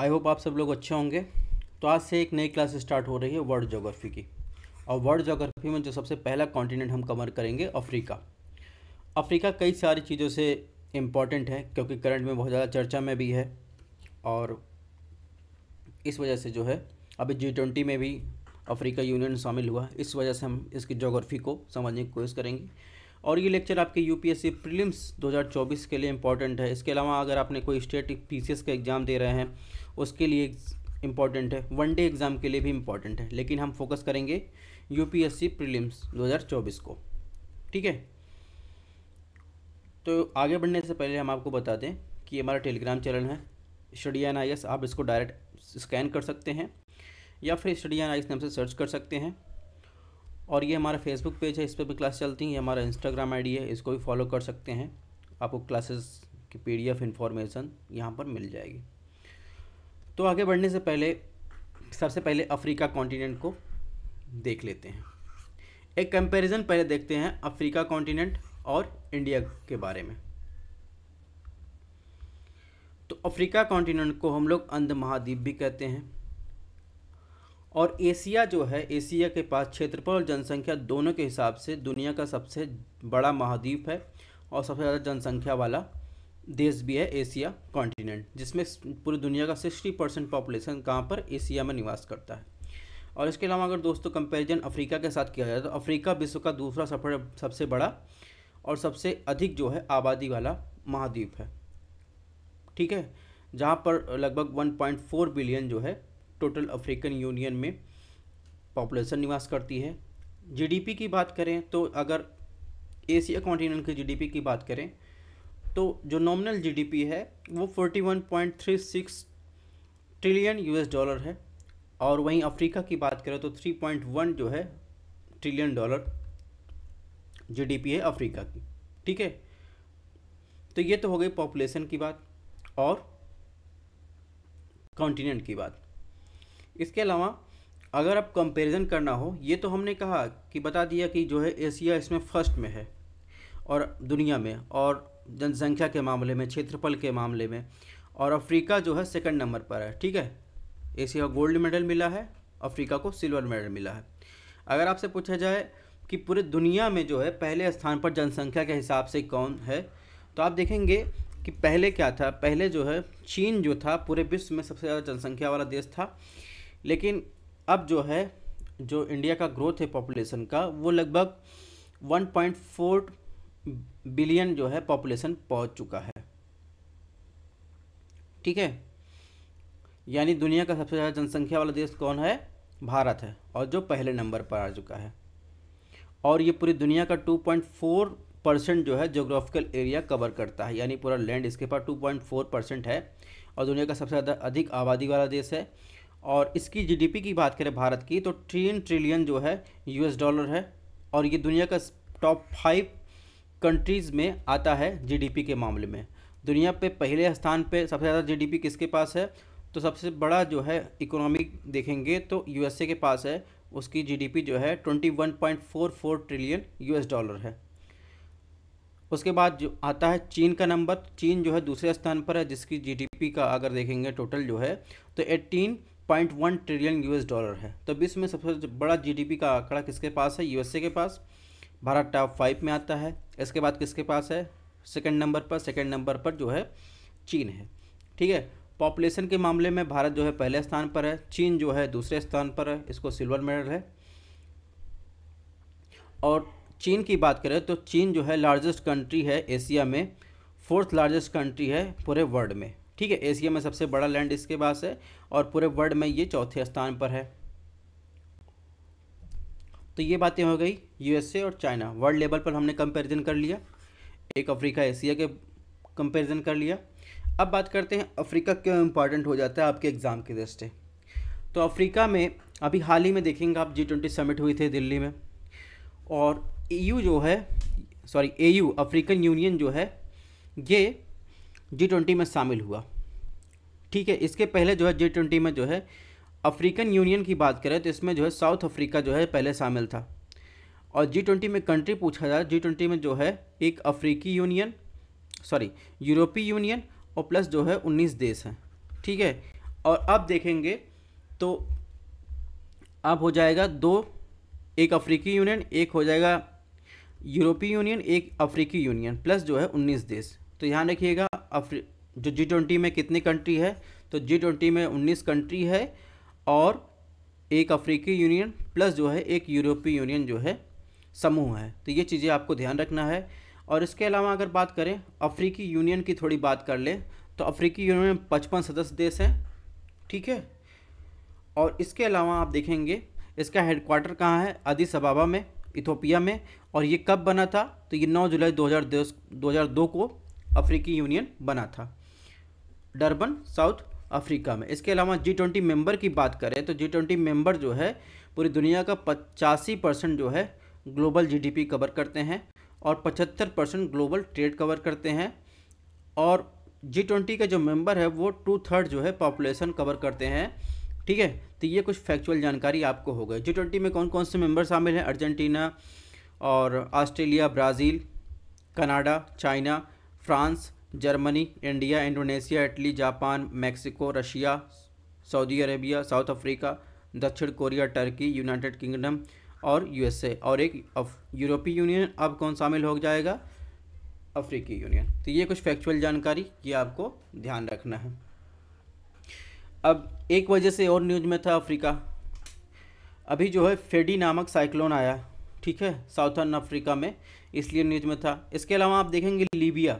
I hope आप सब लोग अच्छे होंगे तो आज से एक नई क्लास स्टार्ट हो रही है वर्ल्ड जोग्राफी की और वर्ल्ड जोग्राफी में जो सबसे पहला कॉन्टिनेंट हम कवर करेंगे अफ्रीका अफ्रीका कई सारी चीज़ों से इम्पॉर्टेंट है क्योंकि करंट में बहुत ज़्यादा चर्चा में भी है और इस वजह से जो है अभी जी ट्वेंटी में भी अफ्रीका यूनियन शामिल हुआ इस वजह से हम इसकी जोग्राफी को समझने की कोशिश करेंगे और ये लेक्चर आपके यूपीएससी प्रीलिम्स 2024 के लिए इम्पॉर्टेंट है इसके अलावा अगर आपने कोई स्टेट पीसीएस का एग्ज़ाम दे रहे हैं उसके लिए इम्पॉर्टेंट है वन डे एग्ज़ाम के लिए भी इम्पॉर्टेंट है लेकिन हम फोकस करेंगे यूपीएससी प्रीलिम्स 2024 को ठीक है तो आगे बढ़ने से पहले हम आपको बता दें कि हमारा टेलीग्राम चैनल है स्टडी एन आई एस आप इसको डायरेक्ट स्कैन कर सकते हैं या फिर स्टडी एन आई एस नाम से सर्च कर सकते हैं और ये हमारा फेसबुक पेज है इस पर भी क्लास चलती हैं ये हमारा इंस्टाग्राम आईडी है इसको भी फॉलो कर सकते हैं आपको क्लासेस की पीडीएफ इन्फॉर्मेशन यहाँ पर मिल जाएगी तो आगे बढ़ने से पहले सबसे पहले अफ्रीका कॉन्टिनेंट को देख लेते हैं एक कंपैरिजन पहले देखते हैं अफ्रीका कॉन्टिनेंट और इंडिया के बारे में तो अफ्रीका कॉन्टिनेंट को हम लोग अंध महाद्वीप भी कहते हैं और एशिया जो है एशिया के पास क्षेत्रफल और जनसंख्या दोनों के हिसाब से दुनिया का सबसे बड़ा महाद्वीप है और सबसे ज़्यादा जनसंख्या वाला देश भी है एशिया कॉन्टिनेंट जिसमें पूरी दुनिया का सिक्सटी परसेंट पॉपुलेशन कहाँ पर एशिया में निवास करता है और इसके अलावा अगर दोस्तों कंपैरिजन अफ्रीका के साथ किया जाए तो अफ्रीका विश्व का दूसरा सफर सबसे बड़ा और सबसे अधिक जो है आबादी वाला महाद्वीप है ठीक है जहाँ पर लगभग 1.4 बिलियन जो है टोटल अफ्रीकन यूनियन में पॉपुलेशन निवास करती है जीडीपी की बात करें तो अगर एशिया कॉन्टिनेंट की जीडीपी की बात करें तो जो नॉमिनल जीडीपी है वो 41.36 ट्रिलियन यूएस डॉलर है और वहीं अफ्रीका की बात करें तो 3.1 जो है ट्रिलियन डॉलर जीडीपी है अफ्रीका की ठीक है तो ये तो हो गई पॉपुलेशन की बात और कॉन्टिनेंट की बात इसके अलावा अगर आप कंपैरिजन करना हो ये तो हमने कहा कि बता दिया कि जो है एशिया इसमें फर्स्ट में है और दुनिया में और जनसंख्या के मामले में क्षेत्रफल के मामले में और अफ्रीका जो है सेकंड नंबर पर है ठीक है एशिया को गोल्ड मेडल मिला है अफ्रीका को सिल्वर मेडल मिला है अगर आपसे पूछा जाए कि पूरे दुनिया में जो है पहले स्थान पर जनसंख्या के हिसाब से कौन है तो आप देखेंगे कि पहले क्या था पहले जो है चीन जो था पूरे विश्व में सबसे ज़्यादा जनसंख्या वाला देश था लेकिन अब जो है जो इंडिया का ग्रोथ है पॉपुलेशन का वो लगभग 1.4 बिलियन जो है पॉपुलेशन पहुंच चुका है ठीक है यानी दुनिया का सबसे ज़्यादा जनसंख्या वाला देश कौन है भारत है और जो पहले नंबर पर आ चुका है और ये पूरी दुनिया का 2.4 परसेंट जो है जोग्राफिकल एरिया कवर करता है यानी पूरा लैंड इसके पास 2.4 परसेंट है और दुनिया का सबसे ज़्यादा अधिक आबादी वाला देश है और इसकी जी की बात करें भारत की तो तीन ट्रिलियन जो है यू डॉलर है और ये दुनिया का टॉप फाइव कंट्रीज़ में आता है जीडीपी के मामले में दुनिया पे पहले स्थान पे सबसे ज़्यादा जीडीपी किसके पास है तो सबसे बड़ा जो है इकोनॉमिक देखेंगे तो यूएसए के पास है उसकी जीडीपी जो है 21.44 ट्रिलियन यूएस डॉलर है उसके बाद जो आता है चीन का नंबर चीन जो है दूसरे स्थान पर है जिसकी जी का अगर देखेंगे टोटल जो है तो eighteen point one trillion US dollar है तो विश्व में सबसे बड़ा जीडीपी का आंकड़ा किसके पास है यूएसए के पास भारत टॉप फाइव में आता है इसके बाद किसके पास है सेकेंड नंबर पर सेकेंड नंबर पर जो है चीन है ठीक है पॉपुलेशन के मामले में भारत जो है पहले स्थान पर है चीन जो है दूसरे स्थान पर है इसको सिल्वर मेडल है और चीन की बात करें तो चीन जो है लार्जेस्ट कंट्री है एशिया में फोर्थ लार्जेस्ट कंट्री है पूरे वर्ल्ड में ठीक है एशिया में सबसे बड़ा लैंड इसके पास है और पूरे वर्ल्ड में ये चौथे स्थान पर है तो ये बातें हो गई यूएसए और चाइना वर्ल्ड लेवल पर हमने कंपैरिजन कर लिया एक अफ्रीका एशिया के कंपैरिजन कर लिया अब बात करते हैं अफ्रीका क्यों इम्पॉर्टेंट हो जाता है आपके एग्ज़ाम के दृष्टि तो अफ्रीका में अभी हाल ही में देखेंगे आप जी ट्वेंटी समिट हुई थी दिल्ली में और यू e जो है sorry A U African Union जो है ये जी ट्वेंटी में शामिल हुआ ठीक है इसके पहले जो है जी ट्वेंटी में जो है अफ्रीकन यूनियन की बात करें तो इसमें जो है साउथ अफ्रीका जो है पहले शामिल था और जी ट्वेंटी में कंट्री पूछा जाए जी ट्वेंटी में जो है एक अफ्रीकी यूनियन सॉरी यूरोपीय यूनियन और प्लस जो है उन्नीस देश हैं ठीक है और अब देखेंगे तो अब हो जाएगा दो एक अफ्रीकी यूनियन एक हो जाएगा यूरोपीय यूनियन एक अफ्रीकी यूनियन प्लस जो है उन्नीस देश तो यहाँ रखिएगा अफ्री जो जी ट्वेंटी में कितनी कंट्री है तो जी ट्वेंटी में उन्नीस कंट्री है और एक अफ्रीकी यूनियन प्लस जो है एक यूरोपीय यूनियन जो है समूह है तो ये चीज़ें आपको ध्यान रखना है और इसके अलावा अगर बात करें अफ्रीकी यूनियन की थोड़ी बात कर लें तो अफ्रीकी यूनियन में पचपन सदस्य देश हैं ठीक है और इसके अलावा आप देखेंगे इसका हेडक्वार्टर कहाँ है अदी सबाबा में इथोपिया में और ये कब बना था तो ये 9 जुलाई 2002 को अफ्रीकी यूनियन बना था डरबन साउथ अफ्रीका में इसके अलावा जी ट्वेंटी मेम्बर की बात करें तो जी ट्वेंटी मेम्बर जो है पूरी दुनिया का पचासी परसेंट जो है ग्लोबल जीडीपी कवर करते हैं और पचहत्तर परसेंट ग्लोबल ट्रेड कवर करते हैं और जी ट्वेंटी का जो मेम्बर है वो टू थर्ड जो है पॉपुलेशन कवर करते हैं ठीक है तो ये कुछ फैक्चुअल जानकारी आपको हो गई जी ट्वेंटी में कौन कौन से मेम्बर शामिल हैं अर्जेंटीना और Australia Brazil Canada China France Germany India Indonesia Italy Japan Mexico Russia Saudi Arabia South Africa दक्षिण कोरिया टर्की यूनाइटेड किंगडम और यूएसए और एक यूरोपीय यूनियन अब कौन शामिल हो जाएगा अफ्रीकी यूनियन तो ये कुछ फैक्चुअल जानकारी ये आपको ध्यान रखना है अब एक वजह से और न्यूज में था अफ्रीका अभी जो है फेडी नामक साइक्लोन आया ठीक है साउथर्न अफ्रीका में इसलिए न्यूज में था इसके अलावा आप देखेंगे लीबिया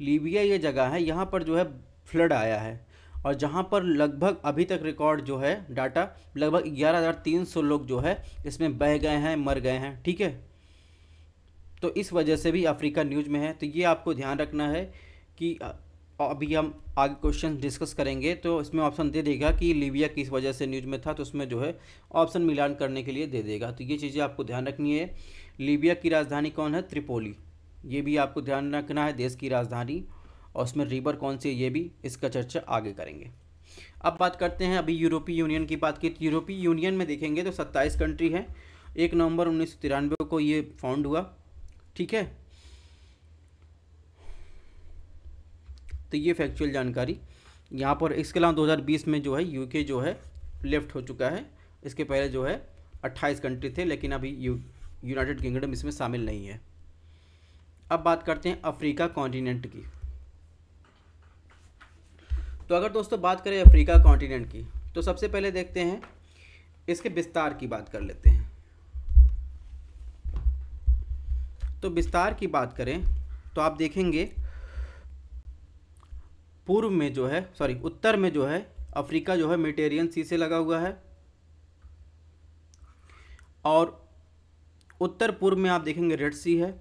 लीबिया ये जगह है यहाँ पर जो है फ्लड आया है और जहाँ पर लगभग अभी तक रिकॉर्ड जो है डाटा लगभग ग्यारह हज़ार तीन सौ लोग जो है इसमें बह गए हैं मर गए हैं ठीक है तो इस वजह से भी अफ्रीका न्यूज में है तो ये आपको ध्यान रखना है कि अभी हम आगे क्वेश्चन डिस्कस करेंगे तो इसमें ऑप्शन दे देगा कि लीबिया किस वजह से न्यूज में था तो उसमें जो है ऑप्शन मिलान करने के लिए दे देगा तो ये चीज़ें आपको ध्यान रखनी है लीबिया की राजधानी कौन है त्रिपोली ये भी आपको ध्यान रखना है देश की राजधानी और उसमें रिवर कौन सी है ये भी इसका चर्चा आगे करेंगे अब बात करते हैं अभी यूरोपीय यूनियन की बात की यूरोपीय यूनियन में देखेंगे तो सत्ताईस कंट्री है एक नवंबर उन्नीस को ये फाउंड हुआ ठीक है तो ये फैक्चुअल जानकारी यहाँ पर इसके अलावा 2020 में जो है यूके जो है लेफ्ट हो चुका है इसके पहले जो है 28 कंट्री थे लेकिन अभी यूनाइटेड किंगडम इसमें शामिल नहीं है अब बात करते हैं अफ्रीका कॉन्टिनेंट की तो अगर दोस्तों बात करें अफ्रीका कॉन्टिनेंट की तो सबसे पहले देखते हैं इसके विस्तार की बात कर लेते हैं तो विस्तार की बात करें तो आप देखेंगे पूर्व में जो है सॉरी उत्तर में जो है अफ्रीका जो है मेटेरियन सी से लगा हुआ है और उत्तर पूर्व में आप देखेंगे रेड सी है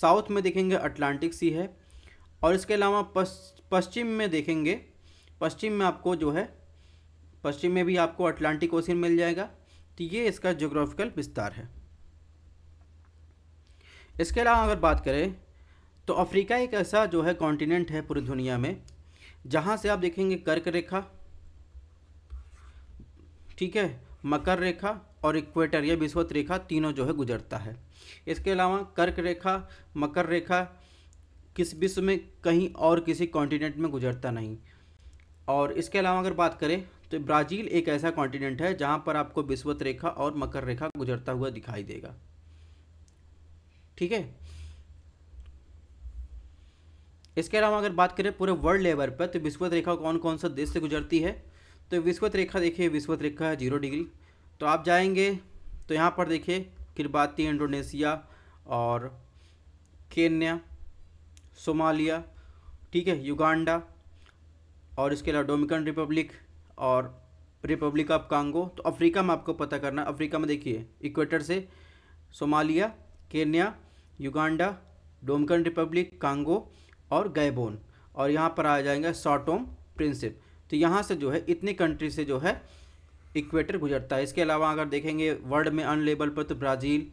साउथ में देखेंगे अटलांटिक सी है और इसके अलावा पश्चिम में देखेंगे पश्चिम में आपको जो है पश्चिम में भी आपको अटलांटिक ओशन मिल जाएगा तो ये इसका जोग्राफिकल विस्तार है इसके अलावा अगर बात करें तो अफ्रीका एक ऐसा जो है कॉन्टिनेंट है पूरी दुनिया में जहाँ से आप देखेंगे कर्क रेखा ठीक है मकर रेखा और इक्वेटर या विश्वत रेखा तीनों जो है गुजरता है इसके अलावा कर्क रेखा मकर रेखा किस विश्व में कहीं और किसी कॉन्टिनेंट में गुजरता नहीं और इसके अलावा अगर बात करें तो ब्राज़ील एक ऐसा कॉन्टिनेंट है जहाँ पर आपको विश्वत रेखा और मकर रेखा गुजरता हुआ दिखाई देगा ठीक है इसके अलावा अगर बात करें पूरे वर्ल्ड लेवल पर तो विश्वत रेखा कौन कौन सा देश से गुजरती है तो विश्वत रेखा देखिए विश्वत रेखा है जीरो डिग्री तो आप जाएंगे तो यहाँ पर देखिए किरबाती इंडोनेशिया और केन्या सोमालिया ठीक है युगांडा और इसके अलावा डोमिकन रिपब्लिक और रिपब्लिक ऑफ कांगो तो अफ्रीका में आपको पता करना अफ्रीका में देखिए इक्वेटर से Somalia Kenya Uganda Dominican Republic Congo और गैबोन और यहाँ पर आ जाएंगे शॉर्टोम प्रिंसिप तो यहाँ से जो है इतनी कंट्री से जो है इक्वेटर गुजरता है इसके अलावा अगर देखेंगे वर्ल्ड में अन लेवल पर तो ब्राज़ील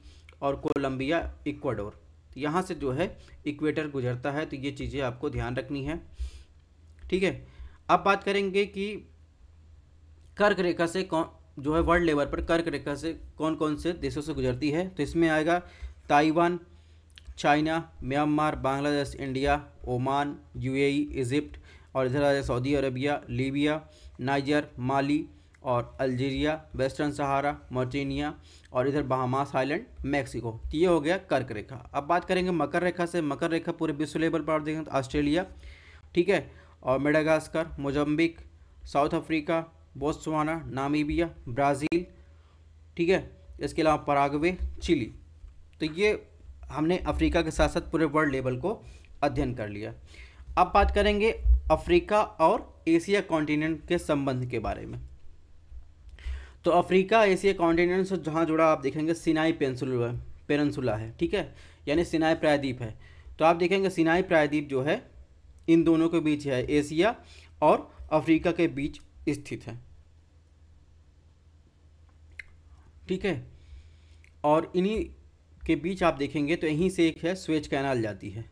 और कोलंबिया इक्वाडोर यहाँ से जो है इक्वेटर गुजरता है तो ये चीज़ें आपको ध्यान रखनी है ठीक है अब बात करेंगे कि कर्क रेखा से कौन जो है वर्ल्ड लेवल पर कर्क रेखा से कौन कौन से देशों से गुजरती है तो इसमें आएगा Taiwan China Myanmar Bangladesh India Oman UAE Egypt और इधर आ जाए Saudi Arabia Libya Niger Mali और अल्जीरिया वेस्टर्न सहारा मोर्टीनिया और इधर बहामास आइलैंड मैक्सिको तो ये हो गया कर्क रेखा अब बात करेंगे मकर रेखा से मकर रेखा पूरे विश्व लेवल पर देखें तो ऑस्ट्रेलिया ठीक है और Madagascar Mozambique South Africa Botswana Namibia Brazil ठीक है इसके अलावा परागवे चिली तो ये हमने अफ्रीका के साथ साथ पूरे वर्ल्ड लेवल को अध्ययन कर लिया अब बात करेंगे अफ्रीका और एशिया कॉन्टिनेंट के संबंध के बारे में तो अफ्रीका एशिया कॉन्टिनेंट से जहाँ जुड़ा आप देखेंगे सिनाई पेंसुला पेरेंसुला है ठीक है यानी सिनाई प्रायद्वीप है तो आप देखेंगे सिनाई प्रायद्वीप जो है इन दोनों के बीच है एशिया और अफ्रीका के बीच स्थित है ठीक है और इन्हीं के बीच आप देखेंगे तो यहीं से एक है स्वेज कैनाल जाती है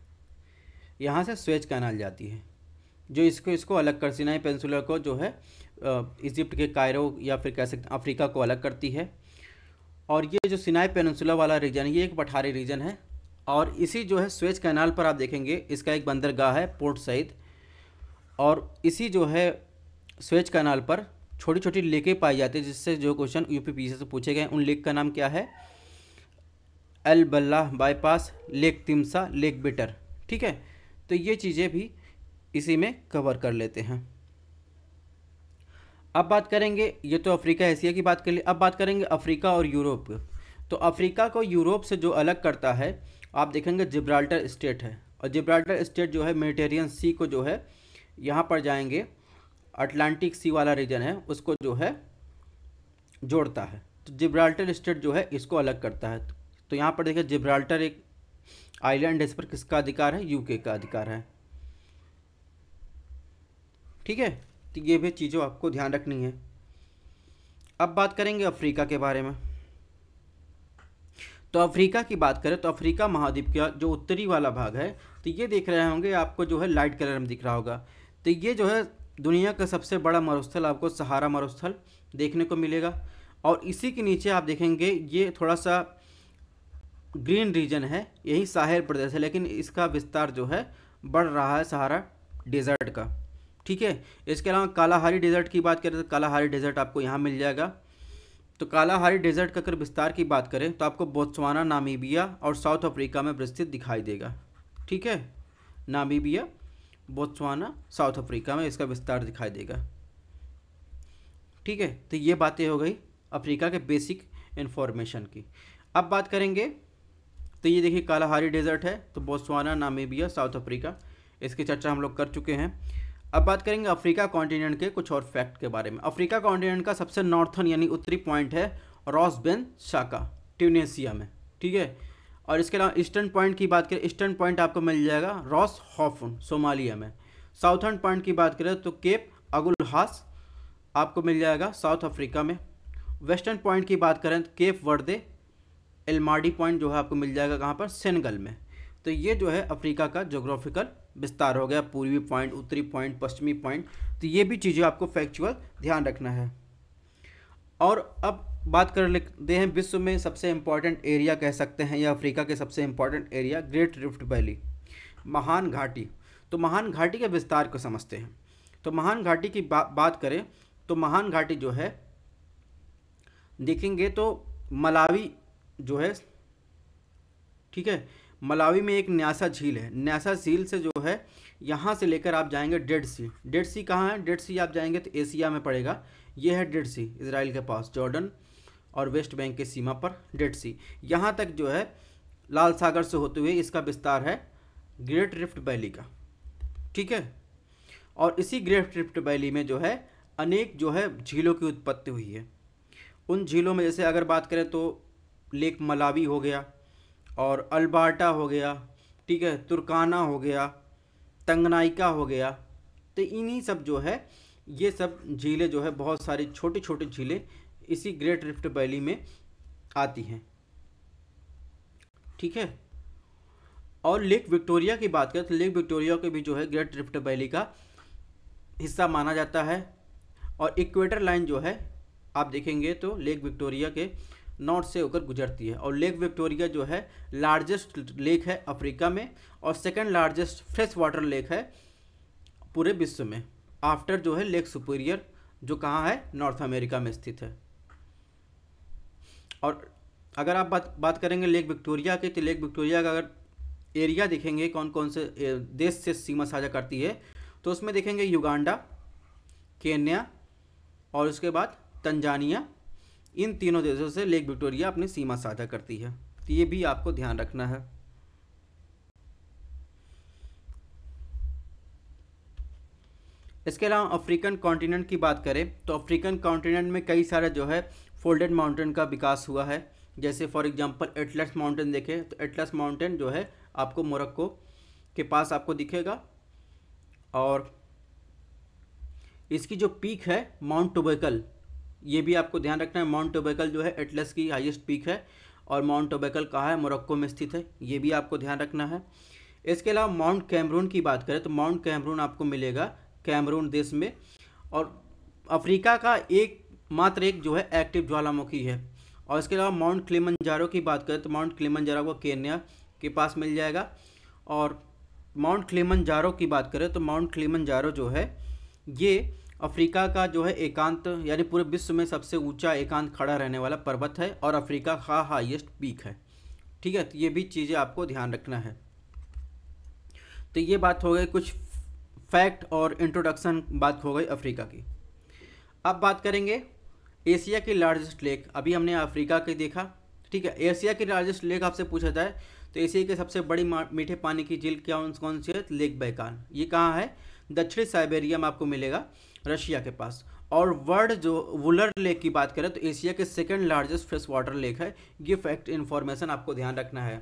यहाँ से स्वेज कैनाल जाती है जो इसको इसको अलग कर सिनाई पेंसुलर को जो है इजिप्ट के कायरो या फिर कह सकते हैं अफ्रीका को अलग करती है और ये जो सिनाई पेनसुला वाला रीजन ये एक पठारी रीजन है और इसी जो है स्वेज कैनाल पर आप देखेंगे इसका एक बंदरगाह है पोर्ट सईद और इसी जो है स्वेज कैनाल पर छोटी छोटी लेकें पाई जाती है जिससे जो क्वेश्चन यू पी से पूछे गए उन लेक का नाम क्या है El Ballah bypass lake Timsah lake Bitter ठीक है तो ये चीज़ें भी इसी में कवर कर लेते हैं अब बात करेंगे ये तो अफ्रीका एशिया की बात कर ली अब बात करेंगे अफ्रीका और यूरोप तो अफ्रीका को यूरोप से जो अलग करता है आप देखेंगे जिब्राल्टर स्टेट है और जिब्राल्टर स्टेट जो है मेडिटेरियन सी को जो है यहाँ पर जाएंगे अटलांटिक सी वाला रीजन है उसको जो है जोड़ता है तो जिब्राल्टर स्टेट जो है इसको अलग करता है तो यहाँ पर देखिए जिब्राल्टर एक आइलैंड इस पर किसका अधिकार है यूके का अधिकार है ठीक है तो ये भी चीज़ों आपको ध्यान रखनी है अब बात करेंगे अफ्रीका के बारे में तो अफ्रीका की बात करें तो अफ्रीका महाद्वीप का जो उत्तरी वाला भाग है तो ये देख रहे होंगे आपको जो है लाइट कलर में दिख रहा होगा तो ये जो है दुनिया का सबसे बड़ा मरुस्थल आपको सहारा मरुस्थल देखने को मिलेगा और इसी के नीचे आप देखेंगे ये थोड़ा सा ग्रीन रीजन है यही साहिर प्रदेश है लेकिन इसका विस्तार जो है बढ़ रहा है सहारा डेजर्ट का ठीक है इसके अलावा कालाहारी डेजर्ट की बात करें तो कालाहारी डेजर्ट आपको यहाँ मिल जाएगा तो कालाहारी डेजर्ट का अगर विस्तार की बात करें तो आपको बोत्सवाना नामीबिया और साउथ अफ्रीका में विस्तृत दिखाई देगा ठीक है नामीबिया बोत्सवाना साउथ अफ्रीका में इसका विस्तार दिखाई देगा ठीक है तो ये बातें हो गई अफ्रीका के बेसिक इन्फॉर्मेशन की अब बात करेंगे तो ये देखिए कालाहारी डेजर्ट है तो बोत्सवाना नामीबिया साउथ अफ्रीका इसकी चर्चा हम लोग कर चुके हैं अब बात करेंगे अफ्रीका कॉन्टिनेंट के कुछ और फैक्ट के बारे में अफ्रीका कॉन्टिनेंट का सबसे नॉर्थन यानी उत्तरी पॉइंट है रॉस बेन शाका ट्यूनेशिया में ठीक है और इसके अलावा ईस्टर्न पॉइंट की बात करें ईस्टर्न पॉइंट आपको मिल जाएगा रॉस हॉफन सोमालिया में साउथर्न पॉइंट की बात करें तो केप हास आपको मिल जाएगा साउथ अफ्रीका में वेस्टर्न पॉइंट की बात करें तो केप वर्दे एलमाडी पॉइंट जो है आपको मिल जाएगा कहाँ पर सेनगल में तो ये जो है अफ्रीका का जोग्राफिकल विस्तार हो गया पूर्वी पॉइंट उत्तरी पॉइंट पश्चिमी पॉइंट तो ये भी चीज़ें आपको फैक्चुअल ध्यान रखना है और अब बात कर लेते हैं विश्व में सबसे इम्पॉर्टेंट एरिया कह सकते हैं या अफ्रीका के सबसे important area great rift valley महान घाटी तो महान घाटी के विस्तार को समझते हैं तो महान घाटी की बा, बात करें तो महान घाटी जो है देखेंगे तो मलावी जो है ठीक है मलावी में एक न्यासा झील है न्यासा झील से जो है यहाँ से लेकर आप जाएंगे डेड सी डेड सी कहाँ है डेड सी आप जाएंगे तो एशिया में पड़ेगा ये है डेड सी इसराइल के पास जॉर्डन और वेस्ट बैंक की सीमा पर डेड सी यहाँ तक जो है लाल सागर से होते हुए इसका विस्तार है ग्रेट रिफ्ट वैली का ठीक है और इसी ग्रेट रिफ्ट वैली में जो है अनेक जो है झीलों की उत्पत्ति हुई है उन झीलों में जैसे अगर बात करें तो लेक मलावी हो गया और अल्बार्टा हो गया ठीक है तुर्काना हो गया तंगनाइका हो गया तो इन्हीं सब जो है ये सब झीलें जो है बहुत सारी छोटी छोटी झीलें इसी ग्रेट रिफ्ट वैली में आती हैं ठीक है और लेक विक्टोरिया की बात करें तो लेक विक्टोरिया के भी जो है ग्रेट रिफ्ट वैली का हिस्सा माना जाता है और इक्वेटर लाइन जो है आप देखेंगे तो लेक विक्टोरिया के नॉर्थ से होकर गुजरती है और लेक विक्टोरिया जो है लार्जेस्ट लेक है अफ्रीका में और second largest fresh water lake है पूरे विश्व में आफ्टर जो है लेक सुपीरियर जो कहाँ है नॉर्थ अमेरिका में स्थित है और अगर आप बात बात करेंगे लेक विक्टोरिया की तो लेक विक्टोरिया का अगर एरिया देखेंगे कौन कौन से देश से सीमा साझा करती है तो उसमें देखेंगे युगांडा केन्या और उसके बाद तंजानिया इन तीनों देशों से लेक विक्टोरिया अपनी सीमा साझा करती है तो ये भी आपको ध्यान रखना है इसके अलावा अफ्रीकन कॉन्टिनेंट की बात करें तो अफ्रीकन कॉन्टिनेंट में कई सारे जो है फोल्डेड माउंटेन का विकास हुआ है जैसे फॉर एग्जांपल एटलस माउंटेन देखें तो एटलस माउंटेन जो है आपको मोरक्को के पास आपको दिखेगा और इसकी जो पीक है माउंट टोबेकल ये भी आपको ध्यान रखना है माउंट टोबेकल जो है एटलस की हाईएस्ट पीक है और माउंट टोबेकल कहाँ है मोरक्को में स्थित है ये भी आपको ध्यान रखना है इसके अलावा माउंट कैमरून की बात करें तो माउंट कैमरून आपको मिलेगा कैमरून देश में और अफ्रीका का एक मात्र एक जो है एक्टिव ज्वालामुखी है और इसके अलावा माउंट क्लिमनजारो की बात करें तो माउंट जारो को केन्या के पास मिल जाएगा और माउंट क्लिमनजारो की बात करें तो माउंट क्लिमनजारो जो है ये अफ्रीका का जो है एकांत यानी पूरे विश्व में सबसे ऊंचा एकांत खड़ा रहने वाला पर्वत है और अफ्रीका का हाइएस्ट पीक है ठीक है तो ये भी चीज़ें आपको ध्यान रखना है तो ये बात हो गई कुछ फैक्ट और इंट्रोडक्शन बात हो गई अफ्रीका की अब बात करेंगे एशिया की लार्जेस्ट लेक अभी हमने अफ्रीका के देखा ठीक है एशिया की लार्जेस्ट लेक आपसे पूछा जाए तो एशिया के सबसे बड़ी मीठे पानी की झील क्या कौन सी है लेक बैकान ये कहाँ है दक्षिणी साइबेरिया में आपको मिलेगा रशिया के पास और वर्ल्ड जो वुलर लेक की बात करें तो एशिया के second largest fresh water lake है ये फैक्ट इन्फॉर्मेशन आपको ध्यान रखना है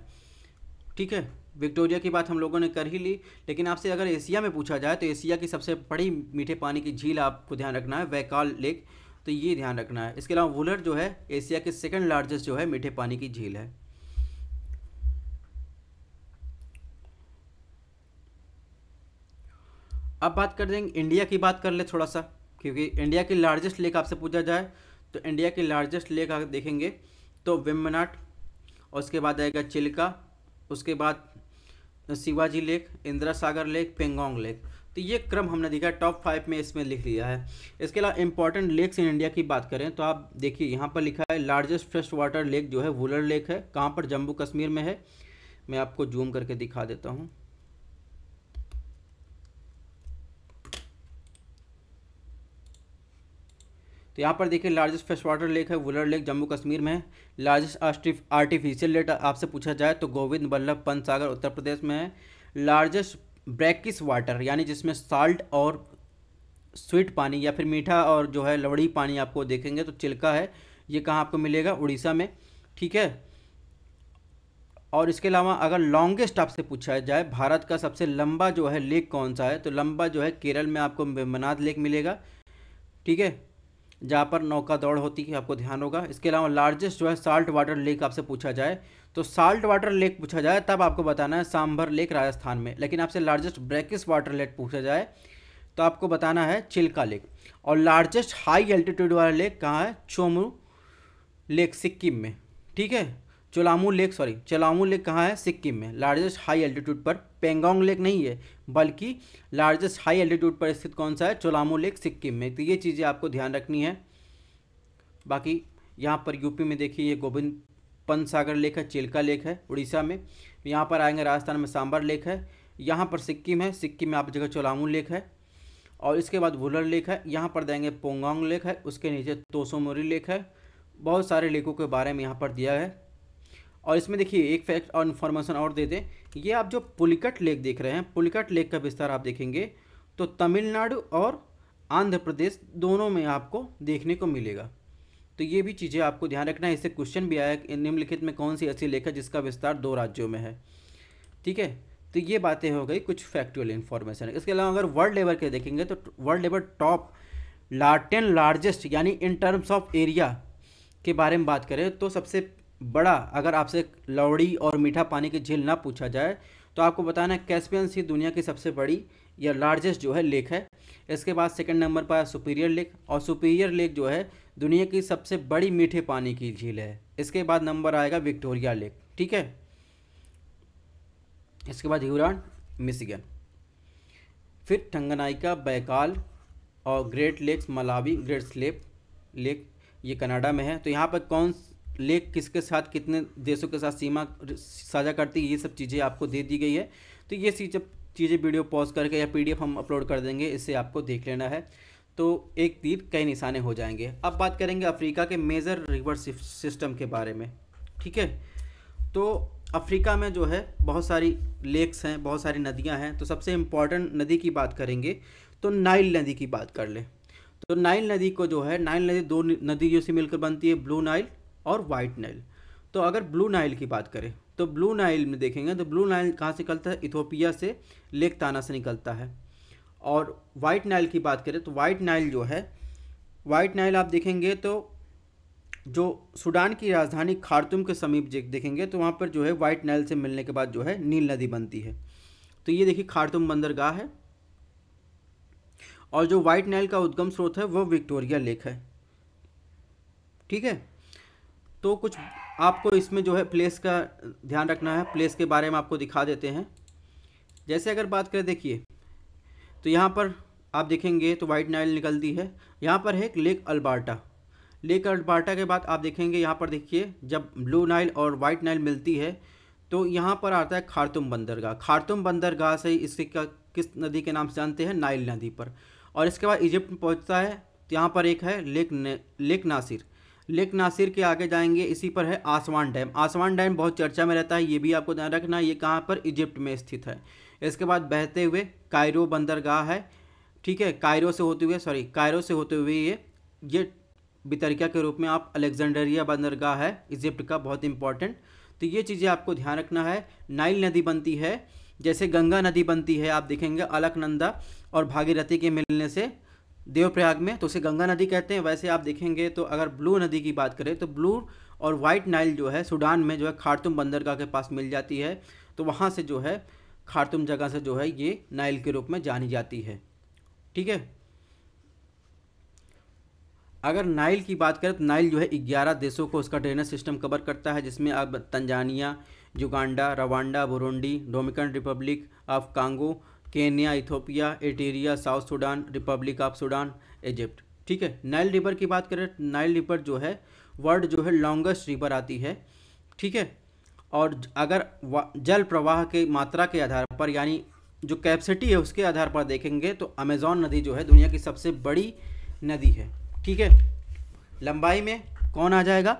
ठीक है विक्टोरिया की बात हम लोगों ने कर ही ली लेकिन आपसे अगर एशिया में पूछा जाए तो एशिया की सबसे बड़ी मीठे पानी की झील आपको ध्यान रखना है वैकाल लेक तो ये ध्यान रखना है इसके अलावा वुलर जो है एशिया के सेकेंड लार्जेस्ट जो है मीठे पानी की झील है अब बात कर देंगे इंडिया की बात कर ले थोड़ा सा क्योंकि इंडिया की लार्जेस्ट लेक आपसे पूछा जाए तो इंडिया की लार्जेस्ट लेक अगर देखेंगे तो विम्बनाट और उसके बाद आएगा चिल्का उसके बाद Shivaji lake Indira Sagar lake Pangong lake तो ये क्रम हमने देखा टॉप फाइव में इसमें लिख लिया है इसके अलावा इंपॉर्टेंट लेक्स इन इंडिया की बात करें तो आप देखिए यहाँ पर लिखा है लार्जेस्ट फ्रेश वाटर लेक जो है वुलर लेक है कहाँ पर जम्मू कश्मीर में है मैं आपको जूम करके दिखा देता हूँ तो यहाँ पर देखिए लार्जेस्ट फ्रेश वाटर लेक है वुलर लेक जम्मू कश्मीर में है लार्जेस्ट आर्टिफिशियल लेक आपसे पूछा जाए तो गोविंद बल्लभ पंत सागर उत्तर प्रदेश में है लार्जेस्ट ब्रैकिस वाटर यानी जिसमें साल्ट और स्वीट पानी या फिर मीठा और जो है लवड़ी पानी आपको देखेंगे तो चिल्का है ये कहाँ आपको मिलेगा उड़ीसा में ठीक है और इसके अलावा अगर लॉन्गेस्ट आपसे पूछा जाए भारत का सबसे लंबा जो है लेक कौन सा है तो लंबा जो है केरल में आपको मनाद लेक मिलेगा ठीक है जहाँ पर नौका दौड़ होती है आपको ध्यान होगा इसके अलावा लार्जेस्ट जो है साल्ट वाटर लेक आपसे पूछा जाए तो साल्ट वाटर लेक पूछा जाए तब आपको बताना है सांभर लेक राजस्थान में लेकिन आपसे लार्जेस्ट ब्रैकिस वाटर लेक पूछा जाए तो आपको बताना है चिल्का लेक और लार्जेस्ट हाई एल्टीट्यूड वाला लेक कहाँ है चोमू लेक सिक्किम में ठीक है Cholamu lake sorry Cholamu lake कहाँ है सिक्किम में लार्जेस्ट हाई एल्टीट्यूड पर पेंगोंग लेक नहीं है बल्कि लार्जेस्ट हाई एल्टीट्यूड पर स्थित कौन सा है चोलामू लेक सिक्किम में तो ये चीज़ें आपको ध्यान रखनी है बाकी यहाँ पर यूपी में देखिए ये गोविंद पंत सागर लेक है चिल्का लेक है उड़ीसा में यहाँ पर आएंगे राजस्थान में सांबर लेक है यहाँ पर सिक्किम है सिक्किम में आप जगह चोलामू लेक है और इसके बाद वुलर लेक है यहाँ पर देंगे पोंगोंग लेक है उसके नीचे तोसोमोरी लेक है बहुत सारे लेकों के बारे में यहाँ पर दिया है और इसमें देखिए एक फैक्ट और इन्फॉर्मेशन और दे दें ये आप जो पुलिकट लेक देख रहे हैं पुलिकट लेक का विस्तार आप देखेंगे तो तमिलनाडु और आंध्र प्रदेश दोनों में आपको देखने को मिलेगा तो ये भी चीज़ें आपको ध्यान रखना है इससे क्वेश्चन भी आया कि निम्नलिखित में कौन सी ऐसी लेक है जिसका विस्तार दो राज्यों में है ठीक है तो ये बातें हो गई कुछ फैक्टुअल इन्फॉर्मेशन इसके अलावा अगर वर्ल्ड लेवल के देखेंगे तो वर्ल्ड लेवल टॉप ला टेन लार्जेस्ट यानी इन टर्म्स ऑफ एरिया के बारे में बात करें तो सबसे बड़ा अगर आपसे लौड़ी और मीठा पानी की झील ना पूछा जाए तो आपको बताना है कैस्पियन सी दुनिया की सबसे बड़ी या लार्जेस्ट जो है लेक है इसके बाद सेकंड नंबर पर सुपीरियर लेक और सुपीरियर लेक जो है दुनिया की सबसे बड़ी मीठे पानी की झील है इसके बाद नंबर आएगा विक्टोरिया लेक ठीक है इसके बाद ह्यूरान मिशिगन फिर ठंगनाइका बैकाल और Great Lakes Malawi Great Slave lake ये कनाडा में है तो यहाँ पर कौन लेक किसके साथ कितने देशों के साथ सीमा साझा करती है ये सब चीज़ें आपको दे दी गई है तो ये सी जब चीज़ें वीडियो पॉज करके या पीडीएफ हम अपलोड कर देंगे इससे आपको देख लेना है तो एक तीर कई निशाने हो जाएंगे अब बात करेंगे अफ्रीका के मेजर रिवर सिस्टम के बारे में ठीक है तो अफ्रीका में जो है बहुत सारी लेक्स हैं बहुत सारी नदियां हैं तो सबसे इम्पॉर्टेंट नदी की बात करेंगे तो नाइल नदी की बात कर लें तो नाइल नदी को जो है नाइल नदी दो नदियों से मिलकर बनती है ब्लू नाइल और वाइट नाइल तो अगर ब्लू नाइल की बात करें तो ब्लू नाइल में देखेंगे तो ब्लू नाइल कहाँ से निकलता है इथोपिया से लेक ताना से निकलता है और वाइट नाइल की बात करें तो वाइट नाइल जो है वाइट नाइल आप देखेंगे तो जो सूडान की राजधानी खारतुम के समीप देखेंगे तो वहाँ पर जो है वाइट नाइल से मिलने के बाद जो है नील नदी बनती है तो ये देखिए खारतुम बंदरगाह है और जो वाइट नाइल का उद्गम स्रोत है वो विक्टोरिया लेक है ठीक है तो कुछ आपको इसमें जो है प्लेस का ध्यान रखना है प्लेस के बारे में आपको दिखा देते हैं जैसे अगर बात करें देखिए तो यहाँ पर आप देखेंगे तो वाइट नाइल निकलती है यहाँ पर है लेक अल्बार्टा लेक अल्बार्टा के बाद आप देखेंगे यहाँ पर देखिए जब ब्लू नाइल और वाइट नाइल मिलती है तो यहाँ पर आता है खारतुम बंदरगाह खारतुम बंदरगाह से इसके का किस नदी के नाम से जानते हैं नाइल नदी पर और इसके बाद इजिप्ट पहुँचता है तो यहाँ पर एक है lake lake Nasser lake Nasser के आगे जाएंगे इसी पर है आसवान डैम आसवान डैम बहुत चर्चा में रहता है ये भी आपको ध्यान रखना है ये कहाँ पर इजिप्ट में स्थित है इसके बाद बहते हुए कायरो बंदरगाह है ठीक है कायरो से होते हुए सॉरी कायरो से होते हुए ये ये बितरकिया के रूप में आप अलेक्जेंडरिया बंदरगाह है इजिप्ट का बहुत इंपॉर्टेंट तो ये चीज़ें आपको ध्यान रखना है नाइल नदी बनती है जैसे गंगा नदी बनती है आप देखेंगे अलकनंदा और भागीरथी के मिलने से देवप्रयाग में तो उसे गंगा नदी कहते हैं वैसे आप देखेंगे तो अगर ब्लू नदी की बात करें तो ब्लू और वाइट नाइल जो है सूडान में जो है खारतुम बंदरगाह के पास मिल जाती है तो वहाँ से जो है खारतुम जगह से जो है ये नाइल के रूप में जानी जाती है ठीक है अगर नाइल की बात करें तो नाइल जो है ग्यारह देशों को उसका ड्रेनेज सिस्टम कवर करता है जिसमें अब Tanzania Uganda Rwanda Burundi Dominican Republic of Congo Kenya Ethiopia Eritrea South Sudan Republic of Sudan Egypt ठीक है नाइल रिवर की बात करें नाइल रिवर जो है वर्ल्ड जो है लॉन्गेस्ट रिवर आती है ठीक है और अगर जल प्रवाह के मात्रा के आधार पर यानी जो कैपेसिटी है उसके आधार पर देखेंगे तो अमेजोन नदी जो है दुनिया की सबसे बड़ी नदी है ठीक है लंबाई में कौन आ जाएगा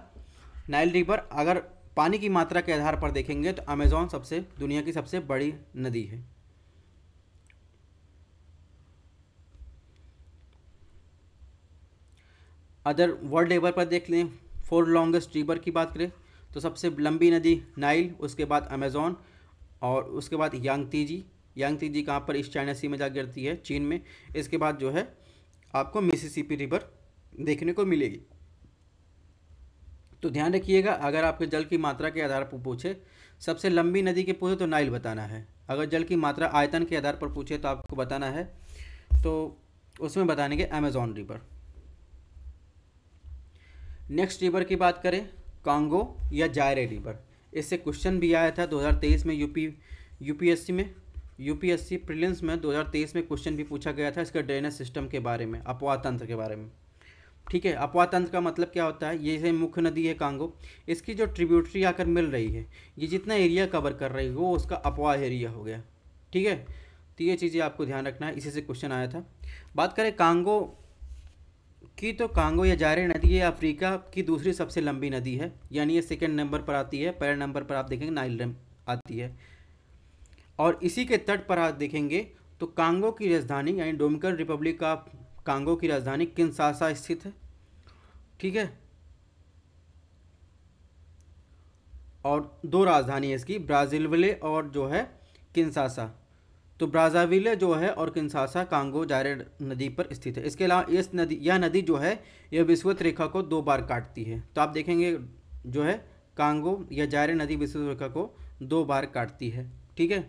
नाइल रिवर अगर पानी की मात्रा के आधार पर देखेंगे तो अमेजोन सबसे दुनिया की सबसे बड़ी नदी है अदर वर्ल्ड लेवल पर देख लें फोर लॉन्गेस्ट रिवर की बात करें तो सबसे लंबी नदी नाइल उसके बाद अमेज़ोन और उसके बाद यांग तीजी यांग तीजी कहाँ पर ईस्ट चाइना सी में जा गिरती है चीन में इसके बाद जो है आपको मिसिसिपी रिवर देखने को मिलेगी तो ध्यान रखिएगा अगर आपके जल की मात्रा के आधार पर पूछे सबसे लंबी नदी के पूछे तो नाइल बताना है अगर जल की मात्रा आयतन के आधार पर पूछे तो आपको बताना है तो उसमें बताने के अमेज़ॉन रिवर नेक्स्ट रिवर की बात करें कांगो या जायरे रिवर इससे क्वेश्चन भी आया था 2023 में यूपी यूपीएससी में यूपीएससी प्रीलिम्स में 2023 में क्वेश्चन भी पूछा गया था इसका ड्रेनेज सिस्टम के बारे में अपवा तंत्र के बारे में ठीक है अपवा तंत्र का मतलब क्या होता है ये जैसे मुख्य नदी है कांगो इसकी जो ट्रिब्यूटरी आकर मिल रही है ये जितना एरिया कवर कर रही है वो उसका अपवा एरिया हो गया ठीक है तो ये चीज़ें आपको ध्यान रखना है इसी से क्वेश्चन आया था बात करें कांगो की तो कांगो या जारे नदी ये अफ्रीका की दूसरी सबसे लंबी नदी है यानी ये सेकेंड नंबर पर आती है पहले नंबर पर आप देखेंगे नाइल आती है और इसी के तट पर आप देखेंगे तो कांगो की राजधानी यानी डोमिकन रिपब्लिक ऑफ कांगो की राजधानी किन्सासा स्थित है ठीक है और दो राजधानी है इसकी ब्राज़िलवले और जो है किन्सासा तो ब्राज़ाविले जो है और किन्सासा कांगो जारे नदी पर स्थित है इसके अलावा इस नदी यह नदी जो है यह विश्वत रेखा को दो बार काटती है तो आप देखेंगे जो है कांगो या जारे नदी विश्वत रेखा को दो बार काटती है ठीक है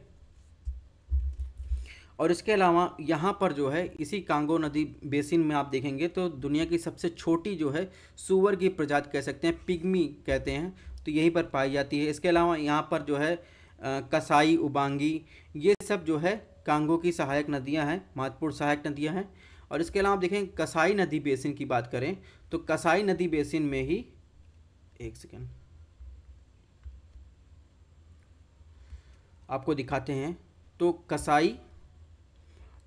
और इसके अलावा यहाँ पर जो है इसी कांगो नदी बेसिन में आप देखेंगे तो दुनिया की सबसे छोटी जो है सुअर की प्रजाति कह सकते हैं पिग्मी कहते हैं तो यहीं पर पाई जाती है इसके अलावा यहाँ पर जो है कसाई उबांगी ये सब जो है कांगो की सहायक नदियां हैं महत्वपूर्ण सहायक नदियां हैं और इसके अलावा आप देखें कसाई नदी बेसिन की बात करें तो कसाई नदी बेसिन में ही एक सेकेंड आपको दिखाते हैं तो कसाई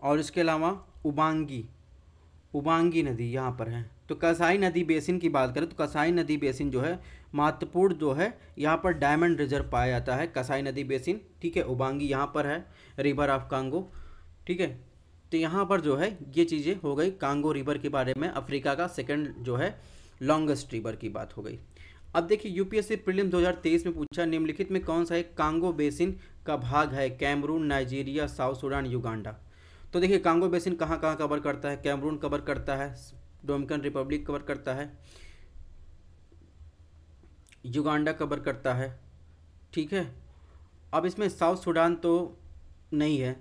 और इसके अलावा उबांगी उबांगी नदी यहाँ पर है तो कसाई नदी बेसिन की बात करें तो कसाई नदी बेसिन जो है महत्वपूर्ण जो है यहाँ पर डायमंड रिजर्व पाया जाता है कसाई नदी बेसिन ठीक है उबांगी यहाँ पर है रिवर ऑफ कांगो ठीक है तो यहाँ पर जो है ये चीज़ें हो गई कांगो रिवर के बारे में अफ्रीका का सेकेंड जो है लॉन्गेस्ट रिवर की बात हो गई अब देखिए यूपीएससी प्रीलिम्स 2023 में पूछा निम्नलिखित में कौन सा एक कांगो बेसिन का भाग है Cameroon Nigeria South Sudan Uganda तो देखिए कांगो बेसिन कहाँ कहाँ कवर करता है कैमरून कवर करता है डोमिकन रिपब्लिक कवर करता है युगांडा कवर करता है ठीक है अब इसमें साउथ सूडान तो नहीं है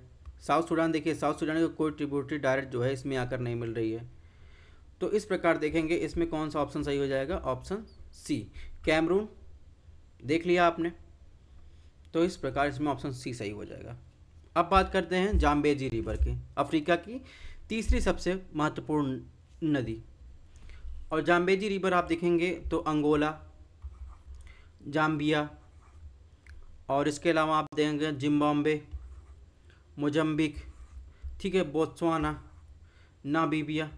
साउथ सूडान देखिए साउथ सूडान को कोई ट्रिब्यूटरी डायरेक्ट जो है इसमें आकर नहीं मिल रही है तो इस प्रकार देखेंगे इसमें कौन सा ऑप्शन सही हो जाएगा ऑप्शन सी कैमरून देख लिया आपने तो इस प्रकार इसमें ऑप्शन सी सही हो जाएगा अब बात करते हैं जाम्बेजी रिवर की अफ्रीका की तीसरी सबसे महत्वपूर्ण नदी और जाम्बेजी रिवर आप देखेंगे तो अंगोला जाम्बिया और इसके अलावा आप देखेंगे जिम्बाब्वे मोजम्बिक ठीक है बोत्सवाना नामीबिया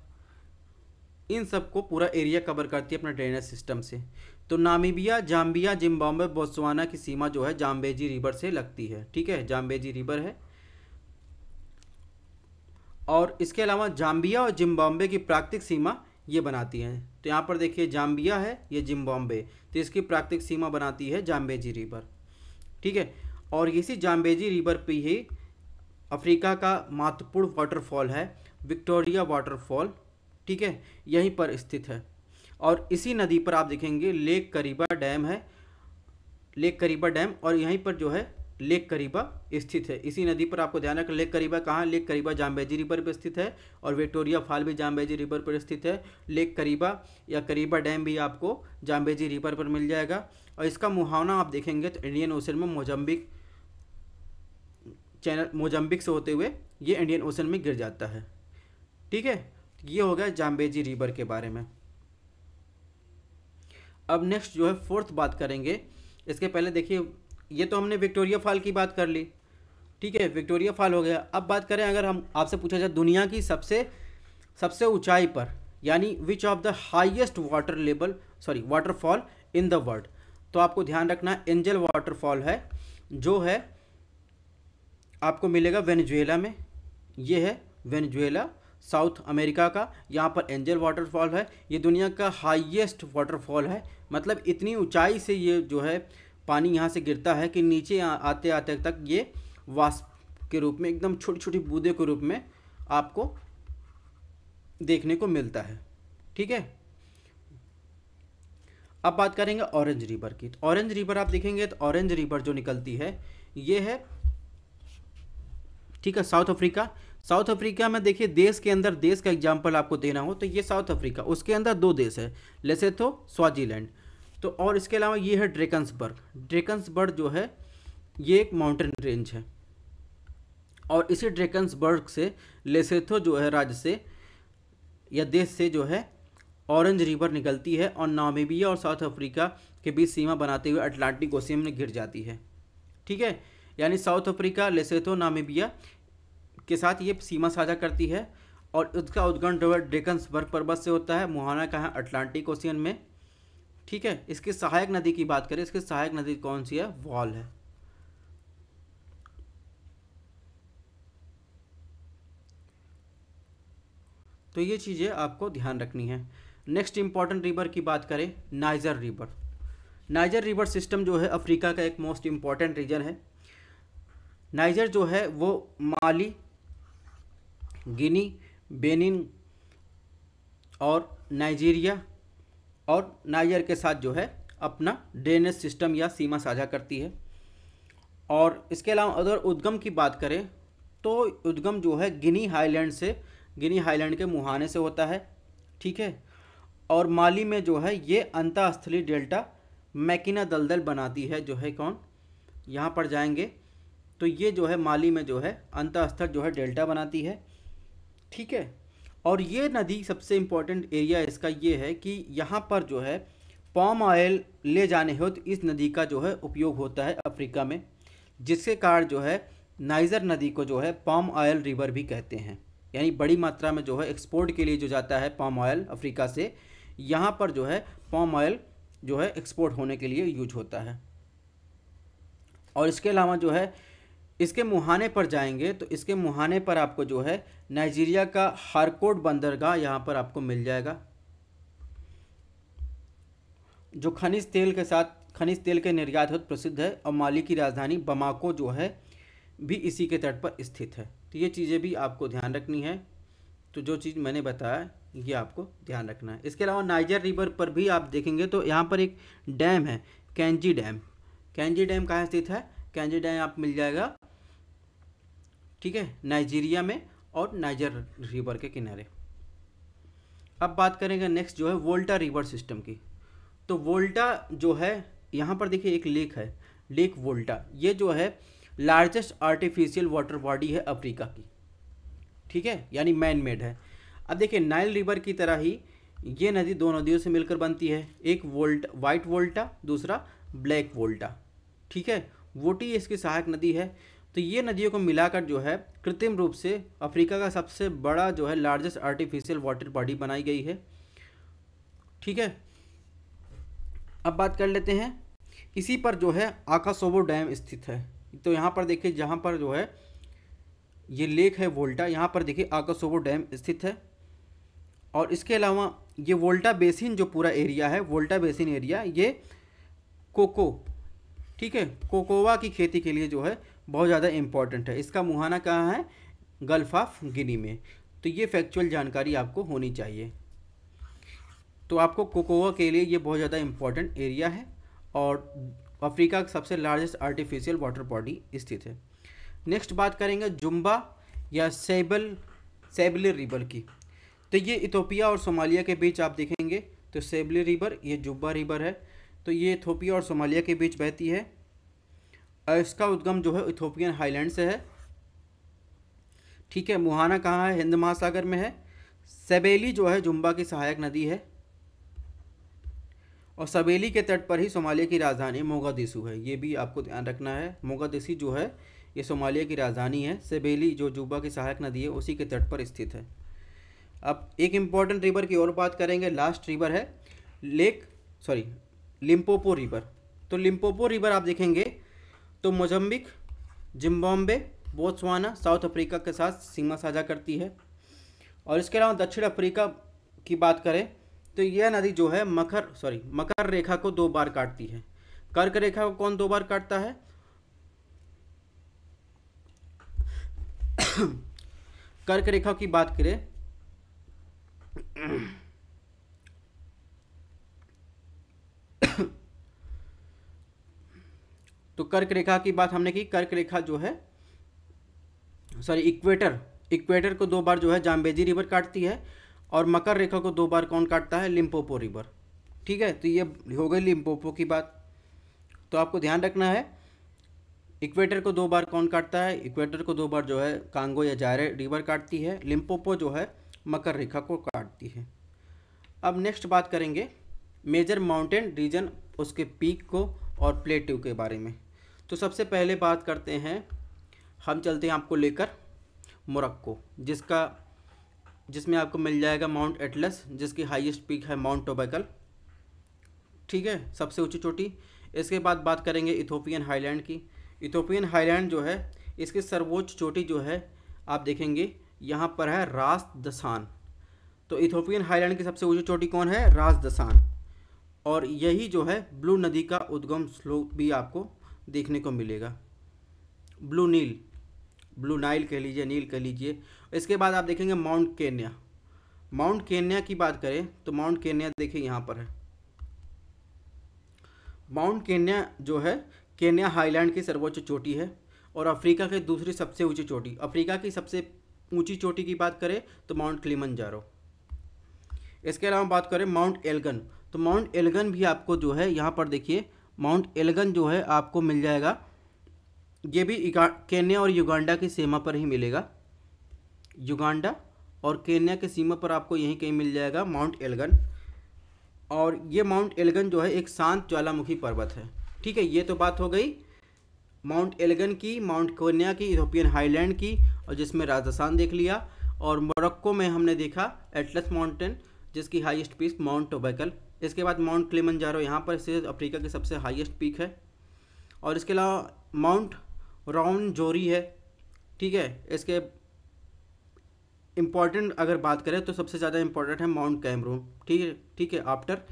इन सब को पूरा एरिया कवर करती है अपना ड्रेनेज सिस्टम से तो नामीबिया जाम्बिया जिम्बाब्वे बोत्सवाना की सीमा जो है जाम्बेजी रिवर से लगती है ठीक है जाम्बेजी रिवर है और इसके अलावा जाम्बिया और जिम्बाब्वे की प्राकृतिक सीमा ये बनाती हैं तो यहाँ पर देखिए जाम्बिया है ये जिम्बॉम्बे तो इसकी प्राकृतिक सीमा बनाती है जाम्बेजी रिवर ठीक है और इसी जाम्बेजी रिवर पे ही अफ्रीका का महत्वपूर्ण वाटरफॉल है विक्टोरिया वाटरफॉल ठीक है यहीं पर स्थित है और इसी नदी पर आप देखेंगे लेक करीबा डैम है लेक करीबा डैम और यहीं पर जो है लेक करीबा स्थित है इसी नदी पर आपको ध्यान रखना लेक करीबा कहाँ लेक करीबा जाम्बेजी रिवर पर स्थित है और विक्टोरिया फॉल भी जाम्बेजी रिवर पर स्थित है लेक करीबा या करीबा डैम भी आपको जाम्बेजी रिवर पर मिल जाएगा और इसका मुहावना आप देखेंगे तो इंडियन ओशन में मोजम्बिक चैनल मोजम्बिक से होते हुए ये इंडियन ओशन में गिर जाता है ठीक है तो ये हो गया जाम्बेजी रिवर के बारे में अब नेक्स्ट जो है फोर्थ बात करेंगे इसके पहले देखिए ये तो हमने विक्टोरिया फॉल की बात कर ली ठीक है विक्टोरिया फॉल हो गया अब बात करें अगर हम आपसे पूछा जाए दुनिया की सबसे सबसे ऊंचाई पर यानी which of the highest water level sorry waterfall in the world तो आपको ध्यान रखना एंजल वाटरफॉल है जो है आपको मिलेगा वेनेजुएला में ये है वेनेजुएला साउथ अमेरिका का यहाँ पर एंजल वाटरफॉल है ये दुनिया का हाईएस्ट वाटरफॉल है मतलब इतनी ऊंचाई से ये जो है पानी यहाँ से गिरता है कि नीचे आते आते तक ये वाष्प के रूप में एकदम छोटी छोटी बूंदे के रूप में आपको देखने को मिलता है ठीक है अब बात करेंगे ऑरेंज रिवर की तो ऑरेंज रिवर आप देखेंगे तो ऑरेंज रिवर जो निकलती है ये है ठीक है साउथ अफ्रीका साउथ अफ्रीका में देखिए देश के अंदर देश का एग्जाम्पल आपको देना हो तो ये साउथ अफ्रीका उसके अंदर दो देश है लेसेथो स्वाजीलैंड तो और इसके अलावा ये है ड्रेकन्सबर्ग ड्रेकन्सबर्ग जो है ये एक माउंटेन रेंज है और इसी ड्रेकन्सबर्ग से लेसेथो जो है राज्य से या देश से जो है ऑरेंज रिवर निकलती है और नामीबिया और साउथ अफ्रीका के बीच सीमा बनाते हुए अटलांटिक ओशियन में गिर जाती है ठीक है यानी साउथ अफ्रीका लेसेथो नामीबिया के साथ ये सीमा साझा करती है और उसका उद्गम ड्रेकन्सबर्ग पर्वत से होता है मुहाना कहाँ है अटलांटिक ओशियन में ठीक है इसकी सहायक नदी की बात करें इसकी सहायक नदी कौन सी है वॉल है तो ये चीज़ें आपको ध्यान रखनी है नेक्स्ट इंपॉर्टेंट रिवर की बात करें Niger River Niger River system जो है अफ्रीका का एक मोस्ट इंपॉर्टेंट रीजन है नाइजर जो है वो माली गिनी बेनिन और नाइजीरिया और नाइजर के साथ जो है अपना ड्रेनेज सिस्टम या सीमा साझा करती है और इसके अलावा अगर उद्गम की बात करें तो उद्गम जो है गिनी हाईलैंड से गिनी हाईलैंड के मुहाने से होता है ठीक है और माली में जो है ये अंतास्थली डेल्टा मैकिना दलदल बनाती है जो है कौन यहाँ पर जाएंगे तो ये जो है माली में जो है अंतःस्थल जो है डेल्टा बनाती है ठीक है और ये नदी सबसे इम्पोर्टेंट एरिया इसका ये है कि यहाँ पर जो है पॉम ऑयल ले जाने हो तो इस नदी का जो है उपयोग होता है अफ्रीका में जिसके कारण जो है नाइजर नदी को जो है पॉम ऑयल रिवर भी कहते हैं यानी बड़ी मात्रा में जो है एक्सपोर्ट के लिए जो जाता है पॉम ऑयल अफ्रीका से यहाँ पर जो है पॉम ऑयल जो है एक्सपोर्ट होने के लिए यूज होता है और इसके अलावा जो है इसके मुहाने पर जाएंगे तो इसके मुहाने पर आपको जो है नाइजीरिया का हारकोट बंदरगाह यहाँ पर आपको मिल जाएगा जो खनिज तेल के साथ खनिज तेल के निर्यात बहुत प्रसिद्ध है और माली की राजधानी बमाको जो है भी इसी के तट पर स्थित है तो ये चीज़ें भी आपको ध्यान रखनी है तो जो चीज़ मैंने बताया ये आपको ध्यान रखना है इसके अलावा नाइजर रिवर पर भी आप देखेंगे तो यहाँ पर एक डैम है कैंजी डैम कैंजी डैम कहाँ स्थित है कैंजी डैम आप मिल जाएगा ठीक है नाइजीरिया में और नाइजर रिवर के किनारे अब बात करेंगे नेक्स्ट जो है वोल्टा रिवर सिस्टम की तो वोल्टा जो है यहाँ पर देखिए एक लेक है लेक वोल्टा ये जो है लार्जेस्ट आर्टिफिशियल वाटर बॉडी है अफ्रीका की ठीक है यानी मैन मेड है अब देखिए नाइल रिवर की तरह ही ये नदी दो नदियों से मिलकर बनती है एक वोल्ट वाइट वोल्टा दूसरा ब्लैक वोल्टा ठीक है वोटी इसकी सहायक नदी है तो ये नदियों को मिलाकर जो है कृत्रिम रूप से अफ्रीका का सबसे बड़ा जो है लार्जेस्ट आर्टिफिशियल वाटर बॉडी बनाई गई है ठीक है अब बात कर लेते हैं इसी पर जो है आकाशोबो डैम स्थित है तो यहाँ पर देखिए जहाँ पर जो है ये लेक है वोल्टा यहाँ पर देखिए आकाशोबो डैम स्थित है और इसके अलावा ये वोल्टा बेसिन जो पूरा एरिया है वोल्टा बेसिन एरिया ये कोको ठीक है कोकोवा की खेती के लिए जो है बहुत ज़्यादा इम्पॉर्टेंट है इसका मुहाना कहाँ है गल्फ ऑफ गिनी में तो ये फैक्चुअल जानकारी आपको होनी चाहिए तो आपको कोकोवा के लिए ये बहुत ज़्यादा इम्पॉर्टेंट एरिया है और अफ्रीका का सबसे लार्जेस्ट आर्टिफिशियल वाटर बॉडी स्थित है नेक्स्ट बात करेंगे जुम्बा या सेबल सेबले रिवर की तो ये इथोपिया और सोमालिया के बीच आप देखेंगे तो सेबले रिवर ये जुब्बा रिवर है तो ये इथोपिया और सोमालिया के बीच बहती है इसका उद्गम जो है इथोपियन हाईलैंड से है ठीक है मुहाना कहाँ है हिंद महासागर में है सबेली जो है जुम्बा की सहायक नदी है और सबेली के तट पर ही सोमालिया की राजधानी मोगादिसू है ये भी आपको ध्यान रखना है मोगादिसी जो है ये सोमालिया की राजधानी है सबेली जो जुबा की सहायक नदी है उसी के तट पर स्थित है अब एक इम्पॉर्टेंट रिवर की और बात करेंगे लास्ट रिवर है लेक सॉरी लिम्पोपो रिवर तो लिम्पोपो रिवर आप देखेंगे तो Mozambique Zimbabwe Botswana South Africa के साथ सीमा साझा करती है और इसके अलावा दक्षिण अफ्रीका की बात करें तो यह नदी जो है मकर सॉरी मकर रेखा को दो बार काटती है कर्क रेखा को कौन दो बार काटता है कर्क रेखा की बात करें तो कर्क रेखा की बात हमने की कर्क रेखा जो है सॉरी इक्वेटर इक्वेटर को दो बार जो है जाम्बेजी रिवर काटती है और मकर रेखा को दो बार कौन काटता है लिम्पोपो रिवर ठीक है तो ये हो गई लिम्पोपो की बात तो आपको ध्यान रखना है इक्वेटर को दो बार कौन काटता है इक्वेटर को दो बार जो है कांगो या जायरे रिवर काटती है लिम्पोपो जो है मकर रेखा को काटती है अब नेक्स्ट बात करेंगे मेजर माउंटेन रीजन उसके पीक को और प्लेट्यू के बारे में तो सबसे पहले बात करते हैं हम चलते हैं आपको लेकर मोरक्को जिसका जिसमें आपको मिल जाएगा माउंट एटलस जिसकी हाईएस्ट पीक है माउंट टोबैकल ठीक है सबसे ऊंची चोटी इसके बाद बात करेंगे इथोपियन हाईलैंड की इथोपियन हाईलैंड जो है इसकी सर्वोच्च चोटी जो है आप देखेंगे यहाँ पर है रास दसान तो इथोपियन हाईलैंड की सबसे ऊंची चोटी कौन है रास दसान और यही जो है ब्लू नदी का उद्गम स्लोप भी आपको देखने को मिलेगा ब्लू नील ब्लू नाइल कह लीजिए नील कह लीजिए इसके बाद आप देखेंगे माउंट केन्या माउंट केन्या की बात करें तो माउंट केन्या देखिए यहाँ पर है माउंट केन्या जो है केन्या हाईलैंड की सर्वोच्च चोटी है और अफ्रीका की दूसरी सबसे ऊंची चोटी अफ्रीका की सबसे ऊंची चोटी की बात करें तो माउंट क्लीमन इसके अलावा बात करें माउंट एलगन तो माउंट एलगन भी आपको जो है यहाँ पर देखिए माउंट एलगन जो है आपको मिल जाएगा ये भी केन्या और युगांडा की सीमा पर ही मिलेगा युगांडा और केन्या की के सीमा पर आपको यहीं कहीं मिल जाएगा माउंट एलगन और ये माउंट एलगन जो है एक शांत ज्वालामुखी पर्वत है ठीक है ये तो बात हो गई माउंट एलगन की माउंट कोन्या की यूरोपियन हाईलैंड की और जिसमें राजस्थान देख लिया और मोरक्को में हमने देखा एटलस माउंटेन जिसकी हाईएस्ट पीस माउंट टोबैकल इसके बाद माउंट क्लेमन जारो यहाँ पर स्थित अफ्रीका की सबसे हाईएस्ट पीक है और इसके अलावा माउंट राउन जोरी है ठीक है इसके इम्पॉर्टेंट अगर बात करें तो सबसे ज़्यादा इम्पॉर्टेंट है माउंट कैमरून ठीक है ठीक है आफ्टर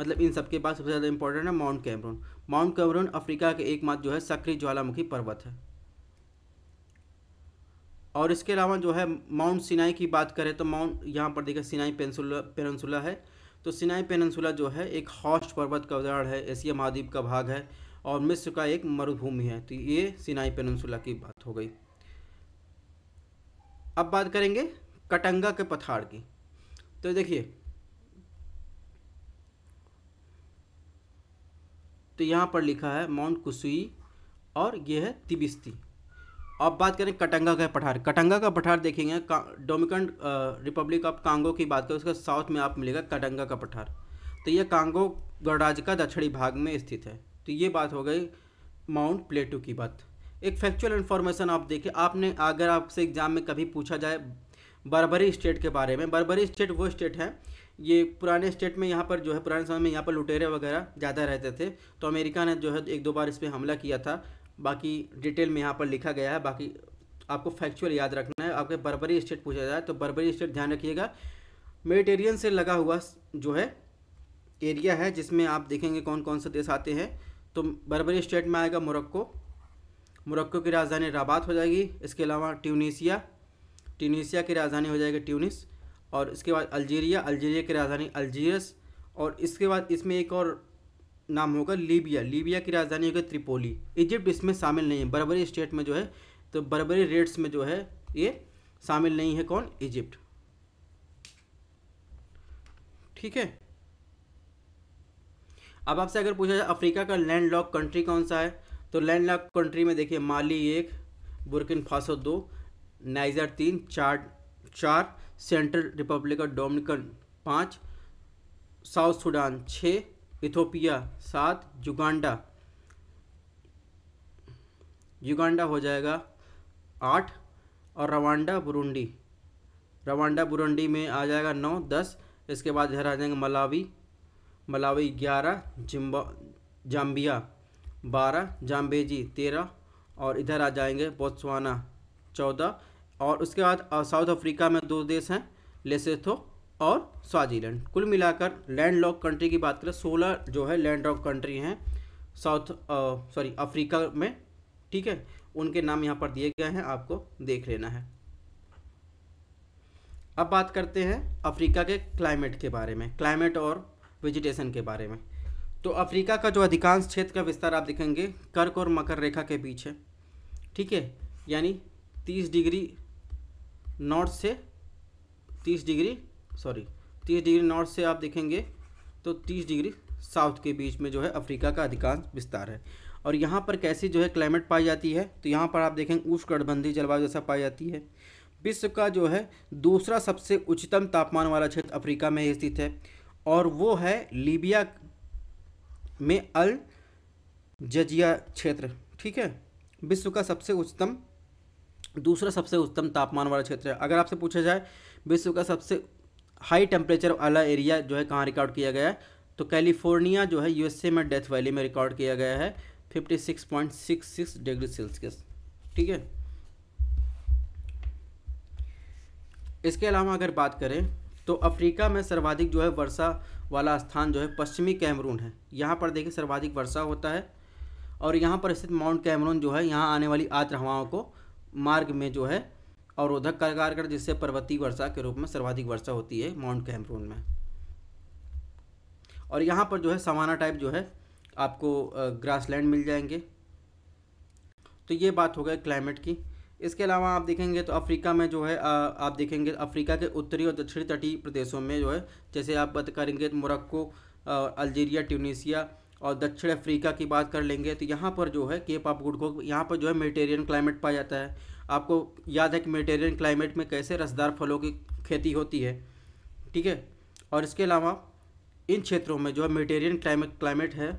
मतलब इन सब के बाद सबसे ज़्यादा इंपॉर्टेंट है Mount Cameroon Mount Cameroon Africa के एकमात्र जो है सक्रिय ज्वालामुखी पर्वत है और इसके अलावा जो है माउंट सिनाई की बात करें तो माउंट यहाँ पर देखिए सिनाई पेंसुला पेनसुला है तो सिनाई पेनसुला जो है एक हॉस्ट पर्वत का उदाहरण है एशिया महाद्वीप का भाग है और मिस्र का एक मरुभूमि है तो ये सिनाई पेनसुला की बात हो गई अब बात करेंगे कटंगा के पठार की तो देखिए तो यहाँ पर लिखा है माउंट कुसुई और ये है तिबिस्ती अब बात करें कटंगा का पठार कटंगा का पठार देखेंगे डोमिकन रिपब्लिक ऑफ कांगो की बात करें उसका साउथ में आप मिलेगा कटंगा का पठार तो ये कांगो गणराज्य का दक्षिणी भाग में स्थित है तो ये बात हो गई माउंट प्लेटू की बात एक फैक्चुअल इन्फॉर्मेशन आप देखें आपने अगर आपसे एग्जाम में कभी पूछा जाए बरबरी स्टेट के बारे में बरबरी स्टेट वो स्टेट है ये पुराने स्टेट में यहाँ पर जो है पुराने समय में यहाँ पर लुटेरे वगैरह ज़्यादा रहते थे तो अमेरिका ने जो है एक दो बार इस पर हमला किया था बाकी डिटेल में यहाँ पर लिखा गया है बाकी आपको फैक्चुअल याद रखना है आपके बर्बरी स्टेट पूछा जाए तो बर्बरी स्टेट ध्यान रखिएगा मेडिटेरियन से लगा हुआ जो है एरिया है जिसमें आप देखेंगे कौन कौन से देश आते हैं तो बर्बरी स्टेट में आएगा मोरक्को मोरक्को की राजधानी राबात हो जाएगी इसके अलावा ट्यूनीसिया ट्यूनीसिया की राजधानी हो जाएगी ट्यूनिस और इसके बाद अल्जीरिया अल्जीरिया की राजधानी अल्जीरस और इसके बाद इसमें एक और नाम होगा लीबिया लीबिया की राजधानी होगी त्रिपोली इजिप्ट इसमें शामिल नहीं है बरबरी स्टेट में जो है तो बरबरी रेड्स में जो है ये शामिल नहीं है कौन इजिप्ट ठीक है अब आपसे अगर पूछा जाए अफ्रीका का लैंड लॉक कंट्री कौन सा है तो लैंड लॉक कंट्री में देखिए माली एक बुरकिन फासो दो नाइजर तीन चार चार सेंट्रल रिपब्लिक ऑफ डोमिनिकन पाँच साउथ सूडान छः इथोपिया सात जुगांडा युगांडा हो जाएगा आठ और रवांडा बुरुंडी रवांडा बुरुंडी में आ जाएगा नौ दस इसके बाद इधर आ जाएंगे मलावी मलावी ग्यारह जिम्बा जाम्बिया बारह जाम्बेजी तेरह और इधर आ जाएंगे बोत्सवाना चौदह और उसके बाद साउथ अफ्रीका में दो देश हैं लेसेथो और स्वाजीलैंड कुल मिलाकर लैंड लॉक कंट्री की बात करें सोलह जो है लैंड लॉक कंट्री हैं साउथ सॉरी अफ्रीका में ठीक है उनके नाम यहाँ पर दिए गए हैं आपको देख लेना है अब बात करते हैं अफ्रीका के क्लाइमेट के बारे में क्लाइमेट और वेजिटेशन के बारे में तो अफ्रीका का जो अधिकांश क्षेत्र का विस्तार आप देखेंगे कर्क और मकर रेखा के बीच है ठीक है यानी 30 डिग्री नॉर्थ से 30 डिग्री सॉरी तीस डिग्री नॉर्थ से आप देखेंगे तो तीस डिग्री साउथ के बीच में जो है अफ्रीका का अधिकांश विस्तार है और यहाँ पर कैसी जो है क्लाइमेट पाई जाती है तो यहाँ पर आप देखेंगे उष्णकटिबंधीय जलवायु जैसा पाई जाती है विश्व का जो है दूसरा सबसे उच्चतम तापमान वाला क्षेत्र अफ्रीका में स्थित है और वो है लीबिया में अल जजिया क्षेत्र ठीक है विश्व का सबसे उच्चतम दूसरा सबसे उच्चतम तापमान वाला क्षेत्र है अगर आपसे पूछा जाए विश्व का सबसे हाई टेम्परेचर वाला एरिया जो है कहाँ रिकॉर्ड किया गया है तो कैलिफोर्निया जो है यूएसए में डेथ वैली में रिकॉर्ड किया गया है 56.66 डिग्री सेल्सियस ठीक है इसके अलावा अगर बात करें तो अफ्रीका में सर्वाधिक जो है वर्षा वाला स्थान जो है पश्चिमी कैमरून है यहाँ पर देखिए सर्वाधिक वर्षा होता है और यहाँ पर स्थित माउंट कैमरून जो है यहाँ आने वाली आत्र हवाओं को मार्ग में जो है अवरोधक कार्य कर जिससे पर्वतीय वर्षा के रूप में सर्वाधिक वर्षा होती है माउंट कैमरून में और यहाँ पर जो है सवाना टाइप जो है आपको ग्रासलैंड मिल जाएंगे तो ये बात हो गई क्लाइमेट की इसके अलावा आप देखेंगे तो अफ्रीका में जो है आप देखेंगे अफ्रीका के उत्तरी और दक्षिणी तटीय प्रदेशों में जो है जैसे आप बात करेंगे तो मोरक्को अल्जीरिया ट्यूनिसिया और दक्षिण अफ्रीका की बात कर लेंगे तो यहाँ पर जो है केप ऑफ गुड को यहाँ पर जो है मेडिटेरियन क्लाइमेट पाया जाता है आपको याद है कि मेटेरियन क्लाइमेट में कैसे रसदार फलों की खेती होती है ठीक है और इसके अलावा इन क्षेत्रों में जो है मेटेरियन क्लाइमेट क्लाइमेट है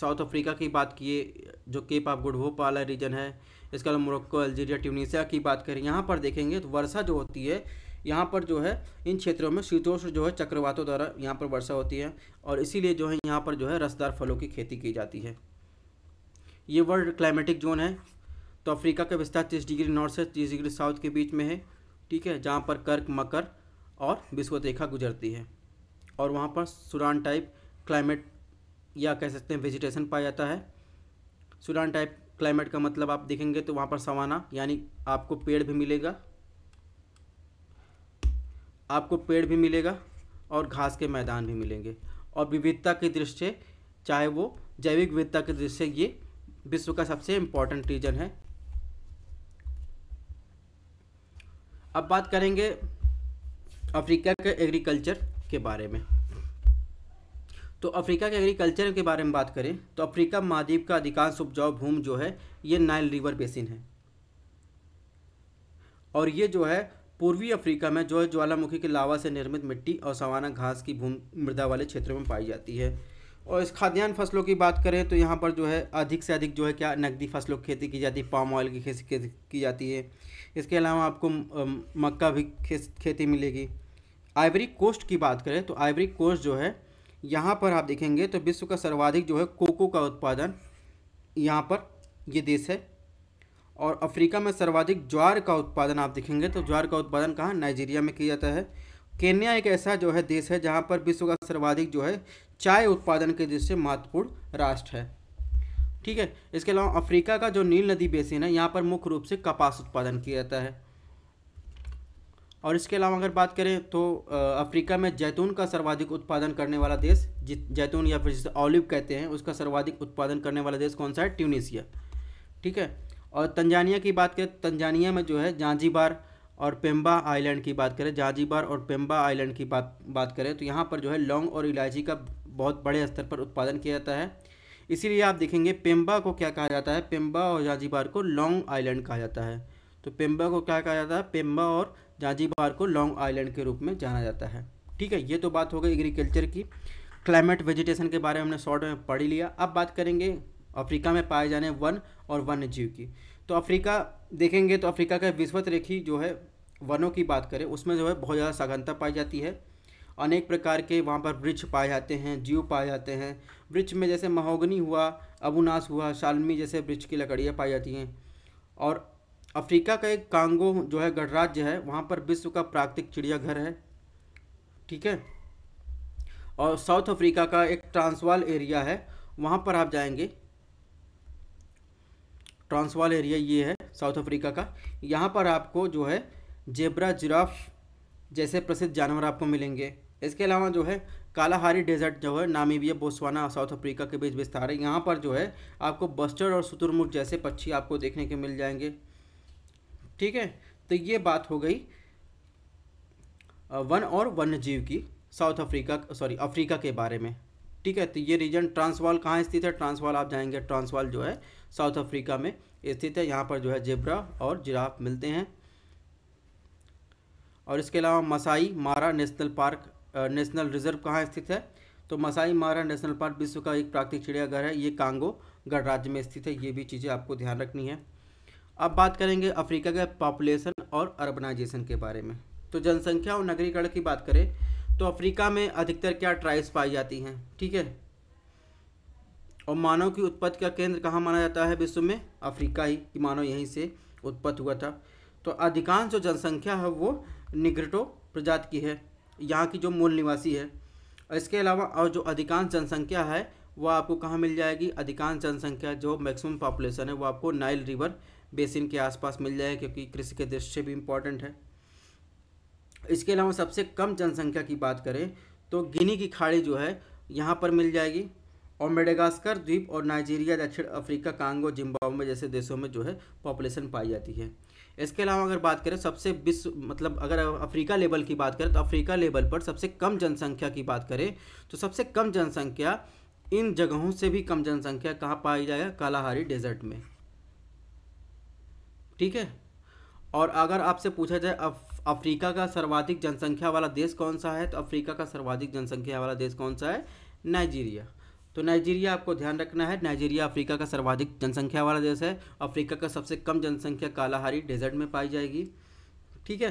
साउथ अफ्रीका की बात किए जो केप ऑफ गुड होप वाला रीजन है इसके अलावा मोरक्को अल्जीरिया ट्यूनिसिया की बात करें यहाँ पर देखेंगे तो वर्षा जो होती है यहाँ पर जो है इन क्षेत्रों में शीतोष्ण जो है चक्रवातों द्वारा यहाँ पर वर्षा होती है और इसीलिए जो है यहाँ पर जो है रसदार फलों की खेती की जाती है ये वर्ल्ड क्लाइमेटिक जोन है तो अफ्रीका का विस्तार तीस डिग्री नॉर्थ से तीस डिग्री साउथ के बीच में है ठीक है जहाँ पर कर्क मकर और विश्व रेखा गुजरती है और वहाँ पर सुरान टाइप क्लाइमेट या कह सकते हैं वेजिटेशन पाया जाता है सूडान टाइप क्लाइमेट का मतलब आप देखेंगे तो वहाँ पर सवाना यानी आपको पेड़ भी मिलेगा आपको पेड़ भी मिलेगा और घास के मैदान भी मिलेंगे और विविधता की दृष्टि चाहे वो जैविक विविधता की दृष्टि ये विश्व का सबसे इम्पॉर्टेंट रीजन है अब बात करेंगे अफ्रीका के एग्रीकल्चर के बारे में तो अफ्रीका के एग्रीकल्चर के बारे में बात करें तो अफ्रीका महाद्वीप का अधिकांश उपजाऊ भूमि जो है ये नाइल रिवर बेसिन है और ये जो है पूर्वी अफ्रीका में जो है ज्वालामुखी के लावा से निर्मित मिट्टी और सवाना घास की भूमि मृदा वाले क्षेत्रों में पाई जाती है और इस खाद्यान्न फसलों की बात करें तो यहाँ पर जो है अधिक से अधिक जो है क्या नकदी फसलों की खेती की जाती है पाम ऑयल की खेती की जाती है इसके अलावा आपको मक्का भी खेती मिलेगी आइवरी कोस्ट की बात करें तो आइवरी कोस्ट जो है यहाँ पर आप देखेंगे तो विश्व का सर्वाधिक जो है कोको का उत्पादन यहाँ पर ये देश है और अफ्रीका में सर्वाधिक ज्वार का उत्पादन आप देखेंगे तो ज्वार का उत्पादन कहाँ नाइजीरिया में किया जाता है केन्या एक ऐसा जो है देश है जहाँ पर विश्व का सर्वाधिक जो है चाय उत्पादन के दृष्टि से महत्वपूर्ण राष्ट्र है ठीक है इसके अलावा अफ्रीका का जो नील नदी बेसिन है यहाँ पर मुख्य रूप से कपास उत्पादन किया जाता है और इसके अलावा अगर बात करें तो अफ्रीका में जैतून का सर्वाधिक उत्पादन करने वाला देश जैतून या फिर जिसे ऑलिव कहते हैं उसका सर्वाधिक उत्पादन करने वाला देश कौन सा है ट्यूनिशिया ठीक है और तंजानिया की बात करें तंजानिया में जो है जांजीबार और पेम्बा आइलैंड की बात करें जाजीबार और पेम्बा आइलैंड की बात बात करें तो यहाँ पर जो है लौंग और इलायची का बहुत बड़े स्तर पर उत्पादन किया जाता है इसीलिए आप देखेंगे पेम्बा को क्या कहा जाता है पेम्बा और जाजीबार को लॉन्ग आइलैंड कहा जाता है तो पेम्बा को क्या कहा जाता है पेम्बा और जाजीबार को लॉन्ग आइलैंड के रूप में जाना जाता है ठीक है ये तो बात हो गई एग्रीकल्चर की क्लाइमेट वेजिटेशन के बारे में हमने शॉर्ट में पढ़ लिया अब बात करेंगे अफ्रीका में पाए जाने वन और वन्य जीव की तो अफ्रीका देखेंगे तो अफ्रीका का विश्वत रेखी जो है वनों की बात करें उसमें जो है बहुत ज़्यादा सघनता पाई जाती है अनेक प्रकार के वहाँ पर वृक्ष पाए जाते हैं जीव पाए जाते हैं वृक्ष में जैसे महोगनी हुआ अबुनास हुआ शालमी जैसे वृक्ष की लकड़ियाँ पाई जाती हैं और अफ्रीका का एक कांगो जो है गणराज्य है वहाँ पर विश्व का प्राकृतिक चिड़ियाघर है ठीक है और साउथ अफ्रीका का एक ट्रांसवाल एरिया है वहाँ पर आप जाएंगे ट्रांसवाल एरिया ये है साउथ अफ्रीका का यहाँ पर आपको जो है जेब्रा जिराफ जैसे प्रसिद्ध जानवर आपको मिलेंगे इसके अलावा जो है कालाहारी डेजर्ट जो है नामीबिया बोस्वाना और साउथ अफ्रीका के बीच विस्तार है यहाँ पर जो है आपको बस्टर और सुतुरमुर्ग जैसे पक्षी आपको देखने के मिल जाएंगे ठीक है तो ये बात हो गई वन और वन्य जीव की साउथ अफ्रीका सॉरी अफ्रीका के बारे में ठीक है तो ये रीजन ट्रांसवाल कहाँ स्थित है ट्रांसवाल आप जाएंगे ट्रांसवाल जो है साउथ अफ्रीका में स्थित है यहाँ पर जो है जेब्रा और जिराफ मिलते हैं और इसके अलावा मसाई मारा नेशनल पार्क नेशनल रिजर्व कहाँ स्थित है तो मसाई मारा नेशनल पार्क विश्व का एक प्राकृतिक चिड़ियाघर है ये कांगो गणराज्य में स्थित है ये भी चीज़ें आपको ध्यान रखनी है अब बात करेंगे अफ्रीका के पॉपुलेशन और अर्बनाइजेशन के बारे में तो जनसंख्या और नगरीकरण की बात करें तो अफ्रीका में अधिकतर क्या ट्राइब्स पाई जाती हैं ठीक है और मानव की उत्पत्ति का केंद्र कहाँ माना जाता है विश्व में अफ्रीका ही कि मानव यहीं से उत्पत्त हुआ था तो अधिकांश जो जनसंख्या है वो निगरटो प्रजाति की है यहाँ की जो मूल निवासी है इसके अलावा और जो अधिकांश जनसंख्या है वह आपको कहाँ मिल जाएगी अधिकांश जनसंख्या जो मैक्सिमम पॉपुलेशन है वो आपको नाइल रिवर बेसिन के आसपास मिल जाएगा क्योंकि कृषि के दृष्टि से भी इम्पॉर्टेंट है इसके अलावा सबसे कम जनसंख्या की बात करें तो गिनी की खाड़ी जो है यहाँ पर मिल जाएगी और मेडागास्कर द्वीप और नाइजीरिया दक्षिण अफ्रीका कांगो जिम्बाब्वे जैसे देशों में जो है पॉपुलेशन पाई जाती है इसके अलावा अगर बात करें सबसे विश्व मतलब अगर अफ्रीका लेवल की बात करें तो अफ्रीका लेवल पर सबसे कम जनसंख्या की बात करें तो सबसे कम जनसंख्या इन जगहों से भी कम जनसंख्या कहाँ पाई जाएगा कालाहारी डेजर्ट में ठीक है और अगर आपसे पूछा जाए अफ्रीका का सर्वाधिक जनसंख्या वाला देश कौन सा है तो अफ्रीका का सर्वाधिक जनसंख्या वाला देश कौन सा है नाइजीरिया तो नाइजीरिया आपको ध्यान रखना है नाइजीरिया अफ्रीका का सर्वाधिक जनसंख्या वाला देश है अफ्रीका का सबसे कम जनसंख्या कालाहारी डेजर्ट में पाई जाएगी ठीक है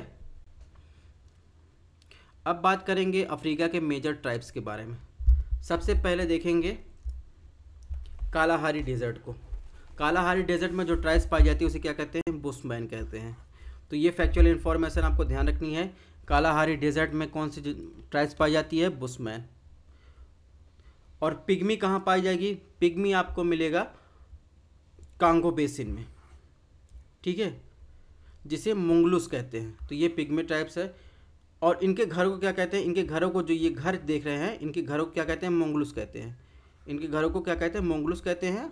अब बात करेंगे अफ्रीका के मेजर ट्राइब्स के बारे में सबसे पहले देखेंगे कालाहारी डेजर्ट को कालाहारी डेजर्ट में जो ट्राइब्स पाई जाती है उसे क्या कहते हैं बुस्मैन कहते हैं तो ये फैक्चुअल इन्फॉर्मेशन आपको ध्यान रखनी है कालाहारी डेजर्ट में कौन सी ट्राइब्स पाई जाती है बुस्मैन और पिग्मी कहाँ पाई जाएगी पिग्मी आपको मिलेगा कांगो बेसिन में ठीक है जिसे मुंगलूस कहते हैं तो ये पिग्मी ट्राइब्स है और इनके घर को क्या कहते हैं इनके घरों को जो ये घर देख रहे हैं इनके घरों को क्या कहते हैं मोंगलूस कहते हैं इनके घरों को क्या कहते हैं मोंगलूस कहते हैं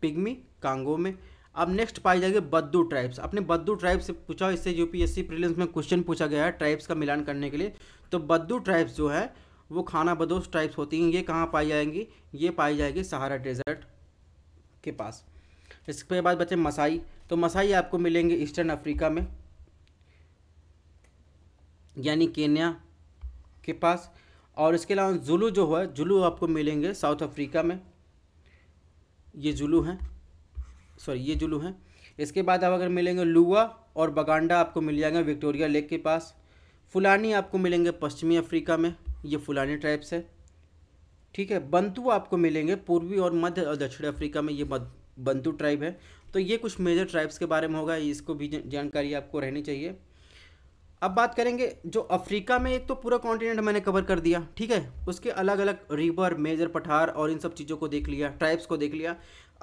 पिग्मी कांगो में अब नेक्स्ट पाई जाएगी बद्दू ट्राइब्स अपने बद्दू ट्राइब्स से पूछा इससे यूपीएससी प्रीलिम्स में क्वेश्चन पूछा गया है ट्राइब्स का मिलान करने के लिए तो बद्दू ट्राइब्स जो है वो खाना बदोश टाइप्स होती हैं ये कहाँ पाई जाएंगी ये पाई जाएगी सहारा डेजर्ट के पास इसके बाद बच्चे मसाई तो मसाई आपको मिलेंगे ईस्टर्न अफ्रीका में यानी केन्या के पास और इसके अलावा जुलू जो है जुलू आपको मिलेंगे साउथ अफ्रीका में ये जुलू हैं सॉरी ये जुलू हैं इसके बाद आप अगर मिलेंगे लुआ और बगांडा आपको मिल जाएंगे विक्टोरिया लेक के पास फुलानी आपको मिलेंगे पश्चिमी अफ्रीका में ये फुलानी ट्राइब्स है ठीक है बंतु आपको मिलेंगे पूर्वी और मध्य और दक्षिण अफ्रीका में ये बंतु ट्राइब है तो ये कुछ मेजर ट्राइब्स के बारे में होगा इसको भी जानकारी आपको रहनी चाहिए अब बात करेंगे जो अफ्रीका में एक तो पूरा कॉन्टिनेंट मैंने कवर कर दिया ठीक है उसके अलग अलग रिवर मेजर पठार और इन सब चीज़ों को देख लिया ट्राइब्स को देख लिया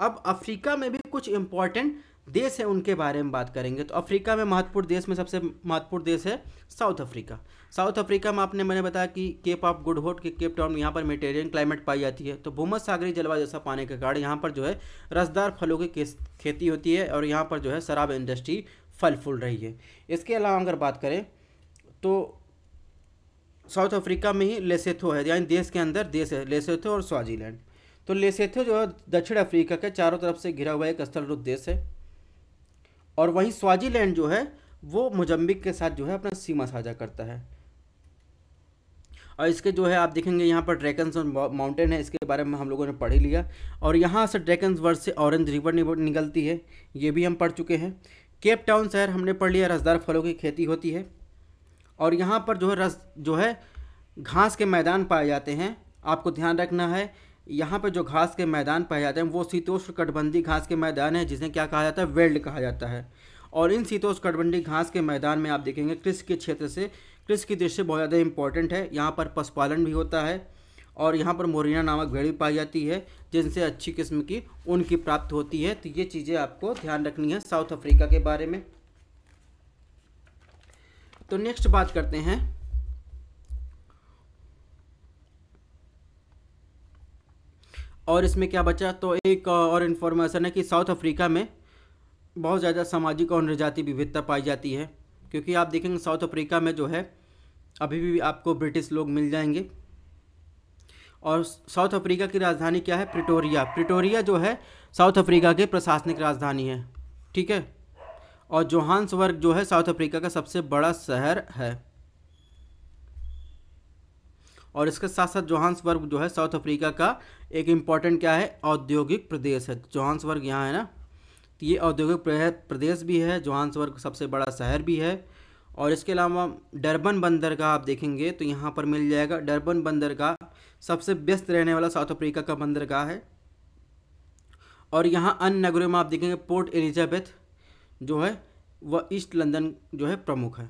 अब अफ्रीका में भी कुछ इंपॉर्टेंट देश है उनके बारे में बात करेंगे तो अफ्रीका में महत्वपूर्ण देश में सबसे महत्वपूर्ण देश है साउथ अफ्रीका साउथ अफ्रीका में आपने मैंने बताया कि केप ऑफ गुड होट के केप टाउन में यहाँ पर मेटेरियन क्लाइमेट पाई जाती है तो भूमत सागरी जलवा जैसा पाने के कारण यहाँ पर जो है रसदार फलों की खेती होती है और यहाँ पर जो है शराब इंडस्ट्री फल फूल रही है इसके अलावा अगर बात करें तो साउथ अफ्रीका में ही लेसेथो है यानी देश के अंदर देश है लेसेथो और स्वाजीलैंड तो लेसेथो जो है दक्षिण अफ्रीका के चारों तरफ से घिरा हुआ एक स्थलरूप देश है और वहीं स्वाजीलैंड जो है वो मोजम्बिक के साथ जो है अपना सीमा साझा करता है और इसके जो है आप देखेंगे यहाँ पर ड्रैकन्स और माउंटेन है इसके बारे में हम लोगों ने पढ़ ही लिया और यहाँ से ड्रैकन्स वर्ड से ऑरेंज रिवर निकलती है ये भी हम पढ़ चुके हैं केप टाउन शहर हमने पढ़ लिया रसदार फलों की खेती होती है और यहाँ पर जो है रस जो है घास के मैदान पाए जाते हैं आपको ध्यान रखना है यहाँ पर जो घास के मैदान पाए जाते हैं वो शीतोष्ण कटबंदी घास के मैदान है जिसे क्या कहा जाता है वेल्ड कहा जाता है और इन शीतोष्ण कटबंदी घास के मैदान में आप देखेंगे कृषि के क्षेत्र से कृषि की दृष्टि बहुत ज़्यादा इंपॉर्टेंट है यहाँ पर पशुपालन भी होता है और यहाँ पर मोरिना नामक भेड़ भी पाई जाती है जिनसे अच्छी किस्म की ऊन की प्राप्त होती है तो ये चीज़ें आपको ध्यान रखनी है साउथ अफ्रीका के बारे में तो नेक्स्ट बात करते हैं और इसमें क्या बचा तो एक और इन्फॉर्मेशन है कि साउथ अफ्रीका में बहुत ज़्यादा सामाजिक और निर्जाति विविधता पाई जाती है क्योंकि आप देखेंगे साउथ अफ्रीका में जो है अभी भी आपको ब्रिटिश लोग मिल जाएंगे और साउथ अफ्रीका की राजधानी क्या है प्रिटोरिया प्रिटोरिया जो है साउथ अफ्रीका की प्रशासनिक राजधानी है ठीक है और जोहान्सवर्ग जो है साउथ अफ्रीका का सबसे बड़ा शहर है और इसके साथ साथ जोहान्सबर्ग जो है साउथ अफ्रीका का एक इम्पॉर्टेंट क्या है औद्योगिक प्रदेश है जोहान्सबर्ग यहाँ है ना तो ये औद्योगिक प्रदेश भी है जोहान्सबर्ग सबसे बड़ा शहर भी है और इसके अलावा डरबन बंदर का आप देखेंगे तो यहाँ पर मिल जाएगा डरबन बंदर का सबसे व्यस्त रहने वाला साउथ अफ्रीका का बंदर का है और यहाँ अन्य नगरों में आप देखेंगे पोर्ट एलिजाबेथ जो है वह ईस्ट लंदन जो है प्रमुख है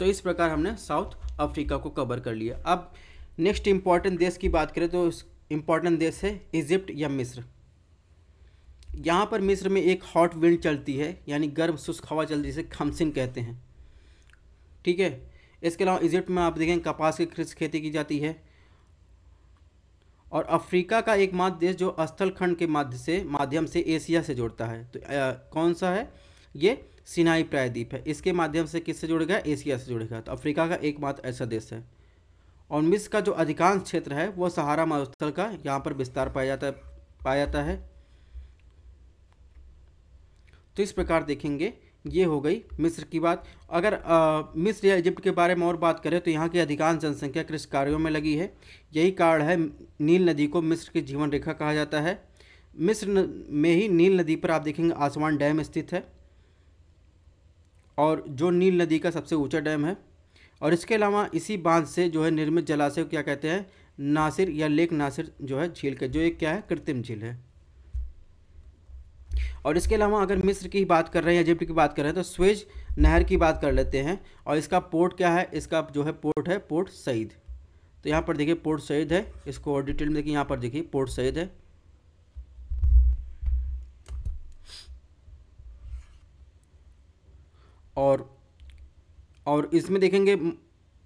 तो इस प्रकार हमने साउथ अफ्रीका को कवर कर लिया अब नेक्स्ट इम्पॉर्टेंट देश की बात करें तो इम्पॉर्टेंट देश है इजिप्ट या मिस्र यहाँ पर मिस्र में एक हॉट विंड चलती है यानी गर्म शुष्क हवा चलती है जिसे खमसिन कहते हैं ठीक है इसके अलावा इजिप्ट में आप देखें कपास की खेती की जाती है और अफ्रीका का एक मात्र देश जो स्थलखंड खंड के माध्यम से माध्यम से एशिया से जोड़ता है तो आ, कौन सा है ये सिनाई प्रायद्वीप है इसके माध्यम से किससे जुड़ेगा एशिया से जुड़ेगा तो अफ्रीका का एकमात्र ऐसा देश है और मिस्र का जो अधिकांश क्षेत्र है वह सहारा मरुस्थल का यहाँ पर विस्तार पाया जाता है पाया जाता है तो इस प्रकार देखेंगे ये हो गई मिस्र की बात अगर आ, मिस्र या इजिप्ट के बारे में और बात करें तो यहाँ की अधिकांश जनसंख्या कृषि कार्यों में लगी है यही कारण है नील नदी को मिस्र की जीवन रेखा कहा जाता है मिस्र में ही नील नदी पर आप देखेंगे आसमान डैम स्थित है और जो नील नदी का सबसे ऊंचा डैम है और इसके अलावा इसी बांध से जो है निर्मित जलाशय क्या कहते हैं नासिर या लेक नासिर जो है झील का जो एक क्या है कृत्रिम झील है और इसके अलावा अगर मिस्र की बात कर रहे हैं इजिप्ट की बात कर रहे हैं तो स्वेज नहर की बात कर लेते हैं और इसका पोर्ट क्या है इसका जो है पोर्ट है पोर्ट सईद तो यहाँ पर देखिए पोर्ट सईद है इसको और डिटेल में देखिए यहाँ पर देखिए पोर्ट सईद है और और इसमें देखेंगे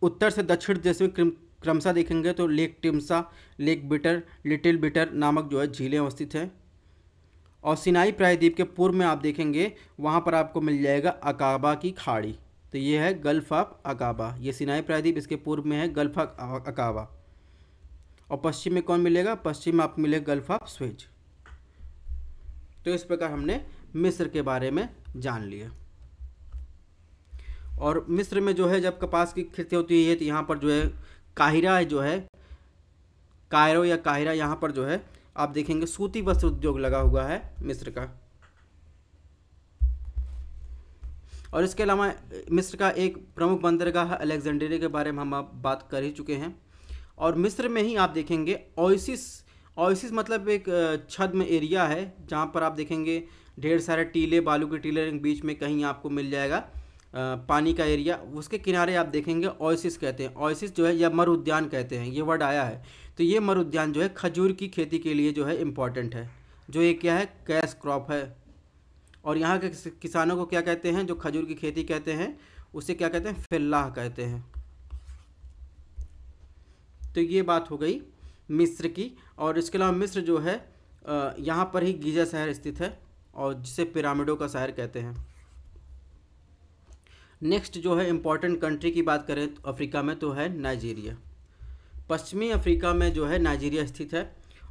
उत्तर से दक्षिण जैसे क्रमशः देखेंगे तो Lake Timsah Lake Bitter Little Bitter नामक जो है झीलें अवस्थित हैं और सिनाई प्रायद्वीप के पूर्व में आप देखेंगे वहाँ पर आपको मिल जाएगा अकाबा की खाड़ी तो ये है गल्फ ऑफ अकाबा ये सिनाई प्रायद्वीप इसके पूर्व में है गल्फ ऑफ अकाबा और पश्चिम में कौन मिलेगा पश्चिम में आपको मिलेगा गल्फ ऑफ स्वेज तो इस प्रकार हमने मिस्र के बारे में जान लिया और मिस्र में जो है जब कपास की खेती होती है तो यहाँ पर जो है काहिरा जो है कायरो या काहिरा यहाँ पर जो है आप देखेंगे सूती वस्त्र उद्योग लगा हुआ है मिस्र का और इसके अलावा मिस्र का एक प्रमुख बंदरगाह अलेक्जेंड्रिया के बारे में हम आप बात कर ही चुके हैं और मिस्र में ही आप देखेंगे ओइसिस ओइसिस मतलब एक छद्म एरिया है जहाँ पर आप देखेंगे ढेर सारे टीले बालू के टीले बीच में कहीं आपको मिल जाएगा पानी का एरिया उसके किनारे आप देखेंगे ओइसिस कहते हैं ओइसिस जो है या मर उद्यान कहते हैं ये वर्ड आया है तो ये मर उद्यान जो है खजूर की खेती के लिए जो है इम्पॉर्टेंट है जो ये क्या है कैश क्रॉप है और यहाँ के किसानों को क्या कहते हैं जो खजूर की खेती कहते हैं उसे क्या कहते हैं फिल्लाह कहते हैं तो ये बात हो गई मिस्र की और इसके अलावा मिस्र जो है यहाँ पर ही गीजा शहर स्थित है और जिसे पिरामिडों का शहर कहते हैं नेक्स्ट जो है इम्पॉर्टेंट कंट्री की बात करें तो अफ्रीका में तो है नाइजीरिया पश्चिमी अफ्रीका में जो है नाइजीरिया स्थित है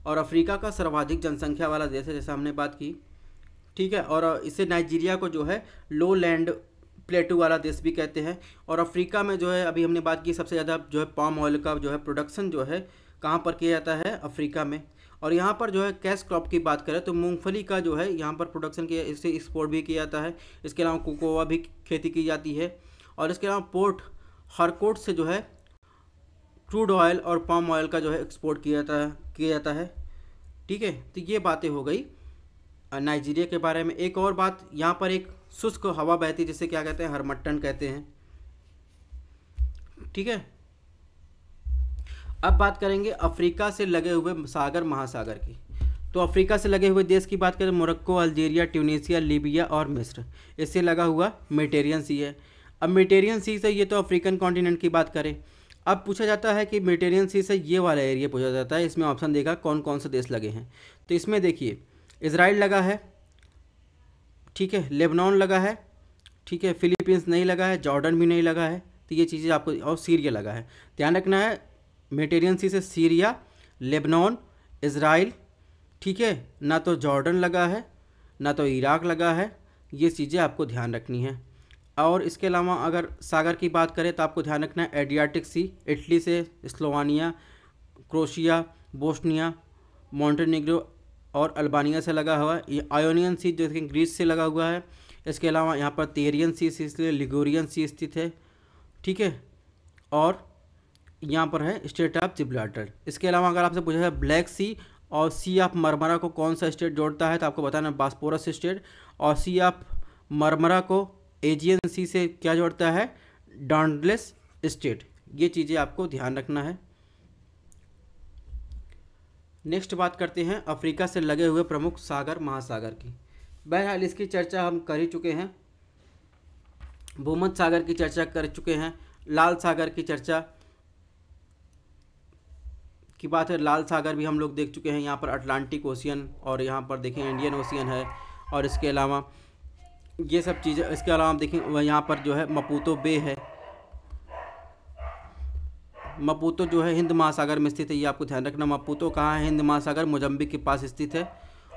और अफ्रीका का सर्वाधिक जनसंख्या वाला देश है जैसा हमने बात की ठीक है और इसे नाइजीरिया को जो है लो लैंड प्लेटू वाला देश भी कहते हैं और अफ्रीका में जो है अभी हमने बात की सबसे ज़्यादा जो है पाम ऑयल का जो है प्रोडक्शन जो है कहाँ पर किया जाता है अफ्रीका में और यहाँ पर जो है कैश क्रॉप की बात करें तो मूँगफली का जो है यहाँ पर प्रोडक्शन किया इससे एक्सपोर्ट भी किया जाता है इसके अलावा कोकोवा भी खेती की जाती है और इसके अलावा पोर्ट हरकोट से जो है क्रूड ऑयल और पाम ऑयल का जो है एक्सपोर्ट किया जाता है किया जाता है ठीक है तो ये बातें हो गई नाइजीरिया के बारे में एक और बात यहाँ पर एक शुष्क हवा बहती जिसे क्या कहते हैं हरमट्टन कहते हैं ठीक है अब बात करेंगे अफ्रीका से लगे हुए सागर महासागर की तो अफ्रीका से लगे हुए देश की बात करें मोरक्को अल्जीरिया ट्यूनीसिया लीबिया और मिस्र इससे लगा हुआ मेटेरियन सी है अब मेटेरियन सी से ये तो अफ्रीकन कॉन्टिनेंट की बात करें अब पूछा जाता है कि मेटेरियन सी से ये वाला एरिया पूछा जाता है इसमें ऑप्शन देगा कौन कौन से देश लगे हैं तो इसमें देखिए इसराइल लगा है ठीक है लेबनान लगा है ठीक है फिलीपींस नहीं लगा है जॉर्डन भी नहीं लगा है तो ये चीज़ें आपको और सीरिया लगा है ध्यान रखना है मेटेरियन सी से सीरिया लेबनान इसराइल ठीक है ना तो जॉर्डन लगा है ना तो इराक लगा है ये चीज़ें आपको ध्यान रखनी है और इसके अलावा अगर सागर की बात करें तो आपको ध्यान रखना है एडियाटिक सी इटली से स्लोवानिया क्रोशिया बोस्निया मॉन्टेनिग्रो और अल्बानिया से लगा हुआ है आयोनियन सी जो ग्रीस से लगा हुआ है इसके अलावा यहाँ पर तेरियन सी इसलिए लिगोरियन सी स्थित है ठीक है और यहाँ पर है स्टेट ऑफ जिब्राल्टर इसके अलावा अगर आपसे पूछा जाए ब्लैक सी और सी ऑफ मरमरा को कौन सा स्टेट जोड़ता है तो आपको बताना बास्पोरस स्टेट और सी ऑफ मरमरा को एजियन सी से क्या जोड़ता है डॉन्डलेस स्टेट ये चीज़ें आपको ध्यान रखना है नेक्स्ट बात करते हैं अफ्रीका से लगे हुए प्रमुख सागर महासागर की बहरहाल इसकी चर्चा हम कर ही चुके हैं भूमध सागर की चर्चा कर चुके हैं लाल सागर की चर्चा की बात है लाल सागर भी हम लोग देख चुके हैं यहाँ पर अटलांटिक ओशियन और यहाँ पर देखें इंडियन ओशियन है और इसके अलावा ये सब चीज़ें इसके अलावा आप देखें यहाँ पर जो है मपूतो बे है मपूतो जो है हिंद महासागर में स्थित है ये आपको ध्यान रखना मपूतो कहाँ है हिंद महासागर मोजम्बिक के पास स्थित है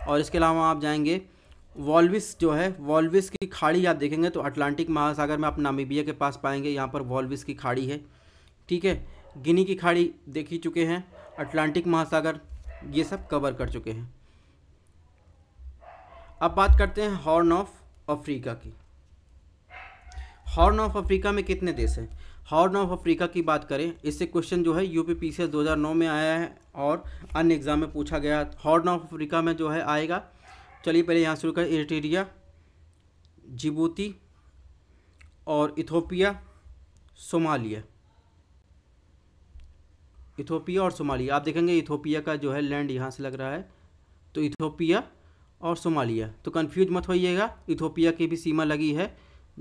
और इसके अलावा आप जाएंगे वॉल्विस जो है वॉल्विस की खाड़ी आप देखेंगे तो अटलांटिक महासागर में आप नामीबिया के पास पाएंगे यहाँ पर वॉल्विस की खाड़ी है ठीक है गिनी की खाड़ी देख ही चुके हैं अटलांटिक महासागर ये सब कवर कर चुके हैं अब बात करते हैं हॉर्न ऑफ अफ्रीका की हॉर्न ऑफ अफ्रीका में कितने देश हैं हॉर्न ऑफ अफ्रीका की बात करें इससे क्वेश्चन जो है यू पी पी 2009 में आया है और अन्य एग्ज़ाम में पूछा गया हॉर्न ऑफ अफ्रीका में जो है आएगा चलिए पहले यहाँ शुरू करें इरिटेरिया जिबूती और इथोपिया सोमालिया इथोपिया और सोमालिया आप देखेंगे इथोपिया का जो है लैंड यहाँ से लग रहा है तो इथोपिया और सोमालिया तो कन्फ्यूज मत होइएगा इथोपिया की भी सीमा लगी है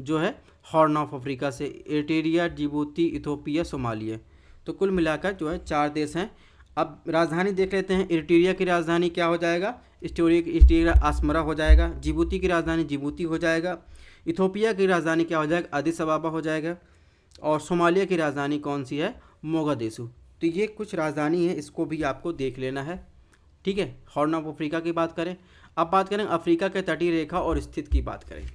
जो है हॉर्न ऑफ अफ्रीका से एटेरिया जिबूती इथोपिया सोमालिया तो कुल मिलाकर जो है चार देश हैं अब राजधानी देख लेते हैं इरटेरिया की राजधानी क्या हो जाएगा स्टोरिया स्टेरिया आसमरा हो जाएगा जिबूती की राजधानी जिबूती हो जाएगा इथोपिया की राजधानी क्या हो जाएगा अदिस अबाबा हो जाएगा और सोमालिया की राजधानी कौन सी है मोगादेशु तो ये कुछ राजधानी है इसको भी आपको देख लेना है ठीक है हॉर्न ऑफ अफ्रीका की बात करें अब बात करें अफ्रीका के तटीय रेखा और स्थित की बात करें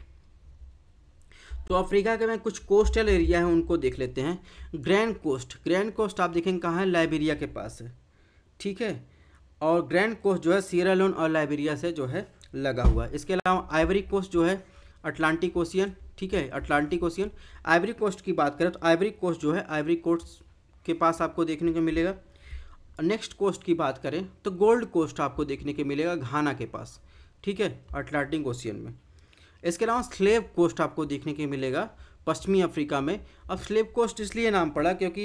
तो अफ्रीका के में कुछ कोस्टल एरिया है उनको देख लेते हैं ग्रैंड कोस्ट ग्रैंड कोस्ट आप देखेंगे कहाँ है लाइबेरिया के पास है ठीक है और ग्रैंड कोस्ट जो है सीरालोन और लाइबेरिया से जो है लगा हुआ है इसके अलावा आइवरी कोस्ट जो है अटलांटिक ओशियन ठीक है अटलांटिक ओशियन आइवरी कोस्ट की बात करें तो आइवरी कोस्ट जो है आइवरी कोस्ट के पास आपको देखने को मिलेगा नेक्स्ट कोस्ट की बात करें तो गोल्ड कोस्ट आपको देखने के मिलेगा घाना के पास ठीक है अटलांटिक ओशियन में इसके अलावा स्लेव कोस्ट आपको देखने के मिलेगा पश्चिमी अफ्रीका में अब स्लेब कोस्ट इसलिए नाम पड़ा क्योंकि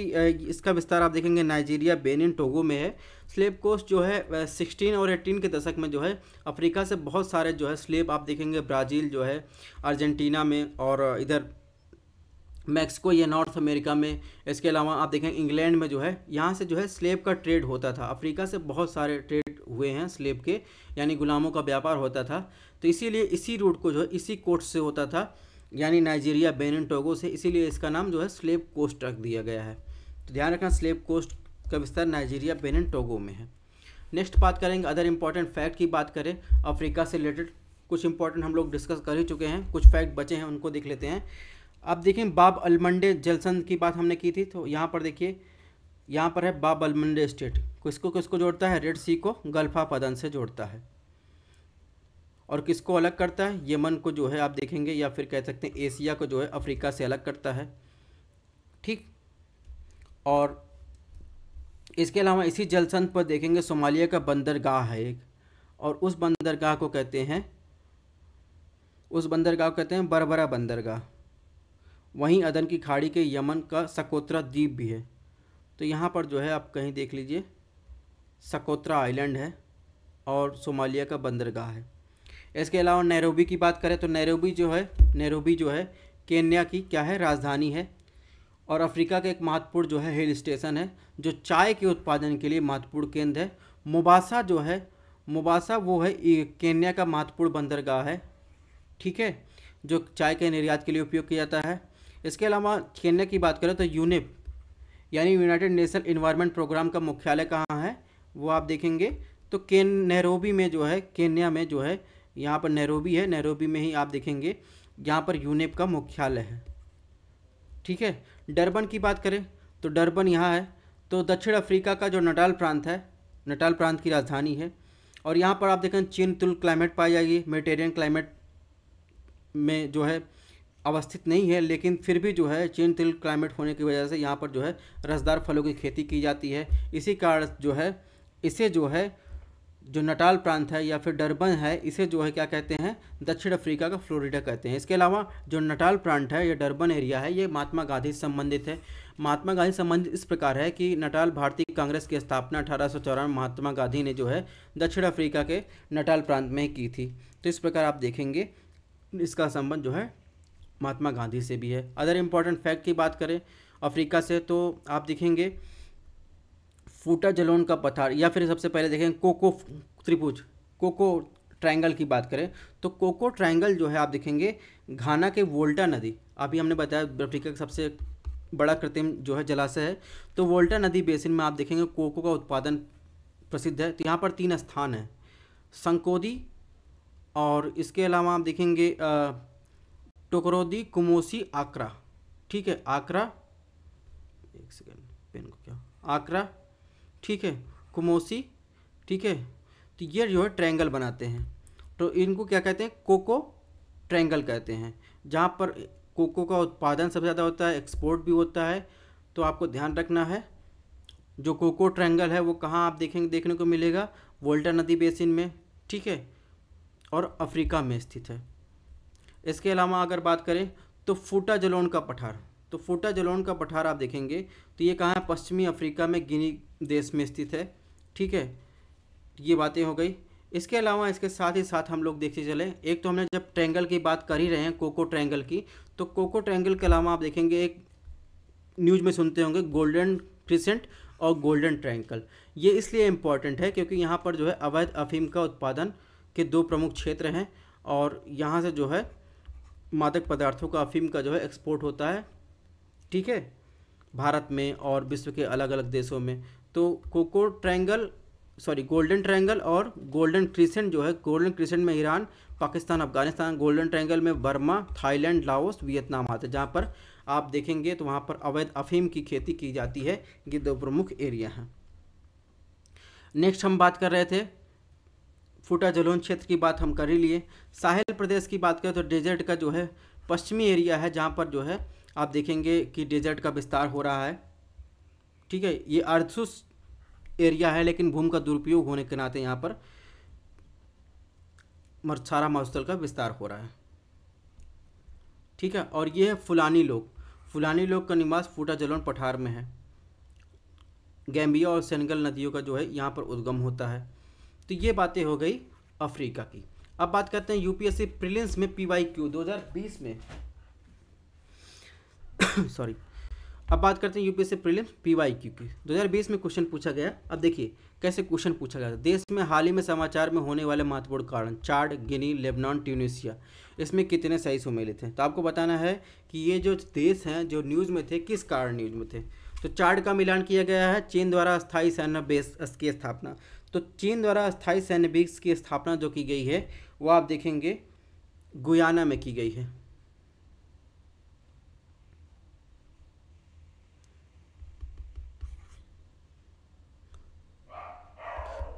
इसका विस्तार आप देखेंगे नाइजीरिया बेनिन टोगो में है स्लेब कोस्ट जो है सिक्सटीन और एटीन के दशक में जो है अफ्रीका से बहुत सारे जो है स्लेब आप देखेंगे ब्राज़ील जो है अर्जेंटीना में और इधर मैक्सिको या नॉर्थ अमेरिका में इसके अलावा आप देखें इंग्लैंड में जो है यहाँ से जो है स्लेब का ट्रेड होता था अफ्रीका से बहुत सारे ट्रेड हुए हैं स्लेब के यानी गुलामों का व्यापार होता था तो इसीलिए इसी रूट को जो है इसी कोस्ट से होता था यानी नाइजीरिया बेन टोगो से इसीलिए इसका नाम जो है स्लेब कोस्ट रख दिया गया है तो ध्यान रखना स्लेब कोस्ट का विस्तार नाइजीरिया बेन टोगो में है नेक्स्ट बात करेंगे अदर इंपॉर्टेंट फैक्ट की बात करें अफ्रीका से रिलेटेड कुछ इंपॉर्टेंट हम लोग डिस्कस कर ही चुके हैं कुछ फैक्ट बचे हैं उनको देख लेते हैं अब देखें बाब अलमंडे जलसंध की बात हमने की थी तो यहाँ पर देखिए यहाँ पर है बाब अलमंडे स्टेट किसको किसको जोड़ता है रेड सी को गल्फा पदन से जोड़ता है और किसको अलग करता है यमन को जो है आप देखेंगे या फिर कह सकते हैं एशिया को जो है अफ्रीका से अलग करता है ठीक और इसके अलावा इसी जलसंध पर देखेंगे सोमालिया का बंदरगाह है एक और उस बंदरगाह को कहते हैं उस बंदरगाह को कहते हैं बरबरा बंदरगाह वहीं अदन की खाड़ी के यमन का सकोत्रा द्वीप भी है तो यहाँ पर जो है आप कहीं देख लीजिए सकोत्रा आइलैंड है और सोमालिया का बंदरगाह है इसके अलावा नैरोबी की बात करें तो नैरोबी जो है नैरोबी जो है केन्या की क्या है राजधानी है और अफ्रीका का एक महत्वपूर्ण जो है हिल स्टेशन है जो चाय के उत्पादन के लिए महत्वपूर्ण केंद्र है मुबासा जो है मुबासा वो है केन्या का महत्वपूर्ण बंदरगाह है ठीक है जो चाय के निर्यात के लिए उपयोग किया जाता है इसके अलावा केन्या की बात करें तो यूनिप यानी यूनाइटेड नेशन इन्वायरमेंट प्रोग्राम का मुख्यालय कहाँ है वो आप देखेंगे तो केन नैरोबी में जो है केन्या में जो है यहाँ पर नहरोबी है नैरोबी में ही आप देखेंगे यहाँ पर यूनेप का मुख्यालय है ठीक है डरबन की बात करें तो डरबन यहाँ है तो दक्षिण अफ्रीका का जो नटाल प्रांत है नटाल प्रांत की राजधानी है और यहाँ पर आप देखें चीन तुल क्लाइमेट पाई जाएगी मेटेरियन क्लाइमेट में जो है अवस्थित नहीं है लेकिन फिर भी जो है चेन तिल क्लाइमेट होने की वजह से यहाँ पर जो है रसदार फलों की खेती की जाती है इसी कारण जो है इसे जो है जो नटाल प्रांत है या फिर डरबन है इसे जो है क्या कहते हैं दक्षिण अफ्रीका का फ्लोरिडा कहते हैं इसके अलावा जो नटाल प्रांत है या डरबन एरिया है ये महात्मा गांधी से संबंधित है महात्मा गांधी संबंधित इस प्रकार है कि नटाल भारतीय कांग्रेस की स्थापना अठारह महात्मा गांधी ने जो है दक्षिण अफ्रीका के नटाल प्रांत में की थी तो इस प्रकार आप देखेंगे इसका संबंध जो है महात्मा गांधी से भी है अदर इम्पॉर्टेंट फैक्ट की बात करें अफ्रीका से तो आप देखेंगे फूटा जलोन का पठार या फिर सबसे पहले देखें कोको त्रिभुज कोको ट्रायंगल की बात करें तो कोको ट्रायंगल जो है आप देखेंगे घाना के वोल्टा नदी अभी हमने बताया अफ्रीका का सबसे बड़ा कृत्रिम जो है जलाशय है तो वोल्टा नदी बेसिन में आप देखेंगे कोको का उत्पादन प्रसिद्ध है तो यहाँ पर तीन स्थान हैं संकोदी और इसके अलावा आप देखेंगे आ, टोकरोदी कुमोसी आकरा ठीक है आकरा एक सेकेंड पेन को क्या आकरा ठीक है कुमोसी ठीक है तो ये जो है ट्रायंगल बनाते हैं तो इनको क्या कहते हैं कोको ट्रायंगल कहते हैं जहाँ पर कोको का उत्पादन सबसे ज़्यादा होता है एक्सपोर्ट भी होता है तो आपको ध्यान रखना है जो कोको ट्रायंगल है वो कहाँ आप देखेंगे देखने को मिलेगा वोल्टा नदी बेसिन में ठीक है और अफ्रीका में स्थित है इसके अलावा अगर बात करें तो फूटा जलोन का पठार तो फूटा जलोन का पठार आप देखेंगे तो ये कहाँ है पश्चिमी अफ्रीका में गिनी देश में स्थित है ठीक है ये बातें हो गई इसके अलावा इसके साथ ही साथ हम लोग देखते चले एक तो हमने जब ट्रैंगल की बात कर ही रहे हैं कोको ट्रैंगल की तो कोको ट्रैंगल के अलावा आप देखेंगे एक न्यूज में सुनते होंगे गोल्डन क्रिसेंट और गोल्डन ट्रैंगल ये इसलिए इम्पॉर्टेंट है क्योंकि यहाँ पर जो है अवैध अफीम का उत्पादन के दो प्रमुख क्षेत्र हैं और यहाँ से जो है मादक पदार्थों का अफीम का जो है एक्सपोर्ट होता है ठीक है भारत में और विश्व के अलग अलग देशों में तो cocoa triangle sorry Golden Triangle और गोल्डन क्रिसेंट जो है गोल्डन क्रिसेंट में Iran Pakistan Afghanistan Golden Triangle में बर्मा थाईलैंड लाओस वियतनाम आते हैं जहाँ पर आप देखेंगे तो वहाँ पर अवैध अफीम की खेती की जाती है ये दो प्रमुख एरिया हैं नेक्स्ट हम बात कर रहे थे फूटा जलोन क्षेत्र की बात हम कर ही लिए साहिल प्रदेश की बात करें तो डेजर्ट का जो है पश्चिमी एरिया है जहाँ पर जो है आप देखेंगे कि डेजर्ट का विस्तार हो रहा है ठीक है ये अर्धसूस एरिया है लेकिन भूमि का दुरुपयोग होने के नाते यहाँ पर मरछारा मरुस्थल का विस्तार हो रहा है ठीक है और ये है फुलानी लोग फुलानी लोग का निवास फूटा जलोन पठार में है गैम्बिया और सेनगल नदियों का जो है यहाँ पर उद्गम होता है तो ये बातें हो गई अफ्रीका की अब बात करते हैं यूपीएससी प्रिलियंस में पीवाई क्यू दो में सॉरी अब बात करते हैं यूपीएससी प्रीलिम्स क्यू की बीस में क्वेश्चन पूछा गया अब देखिए कैसे क्वेश्चन पूछा गया देश में हाल ही में समाचार में होने वाले महत्वपूर्ण कारण चार्ड गिनी लेबनान ट्यूनिशिया इसमें कितने सही सुमेलित थे तो आपको बताना है कि ये जो देश हैं जो न्यूज़ में थे किस कारण न्यूज़ में थे तो चार्ड का मिलान किया गया है चीन द्वारा अस्थायी सैन्य बेस की स्थापना तो चीन द्वारा स्थायी सैन्य बेस की स्थापना जो की गई है वो आप देखेंगे गुयाना में की गई है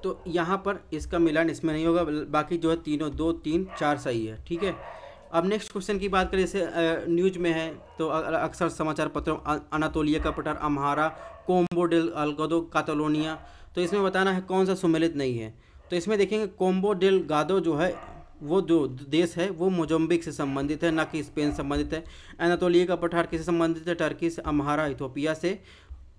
तो यहाँ पर इसका मिलान इसमें नहीं होगा बाकी जो है तीनों दो तीन चार सही है ठीक है अब नेक्स्ट क्वेश्चन की बात करें जैसे न्यूज में है तो अक्सर समाचार पत्रों अनातोलिया का पटर अमहारा कोम्बो डेल अलगदो कातलोनिया तो इसमें बताना है कौन सा सम्मिलित नहीं है तो इसमें देखेंगे कोम्बो डेल गादो जो है वो जो देश है वो मोजम्बिक से संबंधित है ना कि स्पेन संबंधित है एनातोलिया का पठार किससे संबंधित है टर्की से अम्हारा इथोपिया से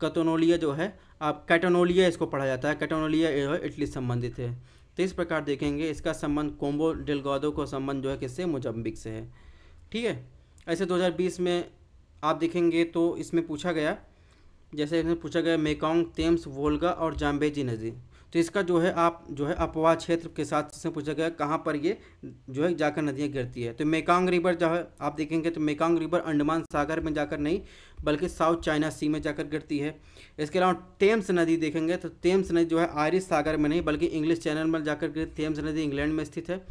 कतोनोलिया जो है आप कैटोनोलिया इसको पढ़ा जाता है कैटोनोलिया जो है इटली संबंधित है तो इस प्रकार देखेंगे इसका संबंध कोम्बो डेलगादो का संबंध जो है किससे मोजम्बिक से है ठीक है ऐसे 2020 में आप देखेंगे तो इसमें पूछा गया जैसे इसमें पूछा गया मेकोंग तेम्स वोल्गा और जाम्बेजी नदी तो इसका जो है आप जो है अपवाह क्षेत्र के साथ इसमें पूछा गया कहाँ पर ये जो है जाकर नदियाँ गिरती है तो मेकांग रिवर जो है आप देखेंगे तो मेकांग रिवर अंडमान सागर में जाकर नहीं बल्कि साउथ चाइना सी में जाकर गिरती है इसके अलावा टेम्स नदी देखेंगे तो टेम्स नदी जो है आयरिश सागर में नहीं बल्कि इंग्लिश चैनल में जाकर गिरती टेम्स नदी इंग्लैंड में स्थित है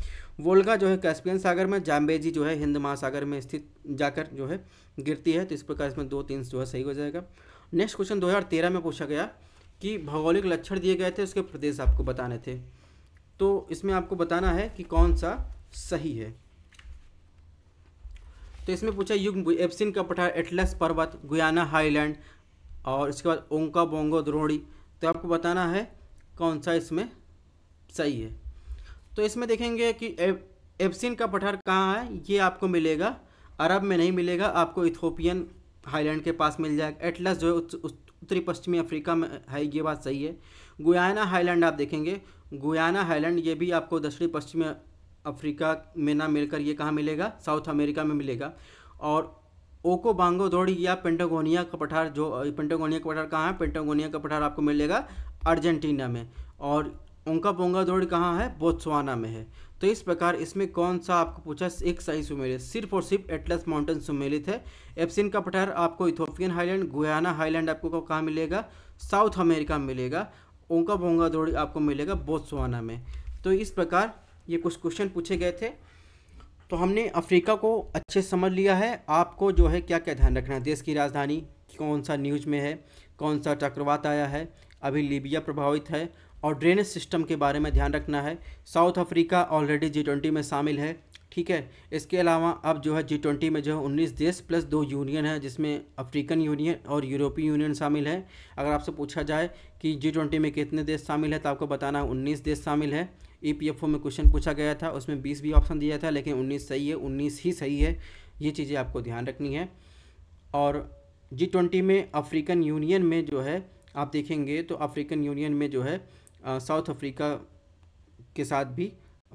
वोल्गा जो है कैस्पियन सागर में जाम्बेजी जो है हिंद महासागर में स्थित जाकर जो है गिरती है तो इस प्रकार इसमें दो तीन जो है सही हो जाएगा नेक्स्ट क्वेश्चन 2013 में पूछा गया कि भौगोलिक लक्षण दिए गए थे उसके प्रदेश आपको बताने थे तो इसमें आपको बताना है कि कौन सा सही है तो इसमें पूछा युग एप्सिन का पठार एटलस पर्वत गुयाना हाईलैंड और इसके बाद ओंका बोंगो द्रोड़ी तो आपको बताना है कौन सा इसमें सही है तो इसमें देखेंगे कि एप्सिन का पठार कहाँ है ये आपको मिलेगा अरब में नहीं मिलेगा आपको इथोपियन हाईलैंड के पास मिल जाएगा एटलस जो है उत्तरी पश्चिमी अफ्रीका में है ये बात सही है गुयाना हाईलैंड आप देखेंगे गुयाना हाईलैंड ये भी आपको दक्षिणी पश्चिमी अफ्रीका में ना मिलकर ये कहाँ मिलेगा साउथ अमेरिका में मिलेगा और ओको बांगो या पेंटागोनिया का पठार जो पेंटागोनिया का पठार कहाँ है पेंटागोनिया का पठार आपको मिलेगा अर्जेंटीना में और ओंका पोंगा दौड़ कहाँ है बोत्सवाना में है तो इस प्रकार इसमें कौन सा आपको पूछा एक सही सुमेलित सिर्फ और सिर्फ एटलस माउंटेन सुमेलित है एप्सिन का पठार आपको इथोपियन हाईलैंड गुयाना हाईलैंड आपको कहाँ मिलेगा साउथ अमेरिका में मिलेगा ओंका भोंगा दौड़ी आपको मिलेगा बोत्सवाना में तो इस प्रकार ये कुछ क्वेश्चन पूछे गए थे तो हमने अफ्रीका को अच्छे समझ लिया है आपको जो है क्या क्या ध्यान रखना है देश की राजधानी कौन सा न्यूज में है कौन सा चक्रवात आया है अभी लीबिया प्रभावित है और ड्रेनेज सिस्टम के बारे में ध्यान रखना है South Africa already G twenty में शामिल है ठीक है इसके अलावा अब जो है जी ट्वेंटी में जो है उन्नीस देश प्लस दो यूनियन है जिसमें अफ्रीकन यूनियन और यूरोपीय यूनियन शामिल है अगर आपसे पूछा जाए कि जी ट्वेंटी में कितने देश शामिल है तो आपको बताना है उन्नीस देश शामिल है ई पी एफ ओ में क्वेश्चन पूछा गया था उसमें बीस भी ऑप्शन दिया था लेकिन उन्नीस सही है उन्नीस ही सही है ये चीज़ें आपको ध्यान रखनी है और जी ट्वेंटी में अफ्रीकन यूनियन में जो है आप देखेंगे तो अफ्रीकन यूनियन में जो है साउथ अफ्रीका के साथ भी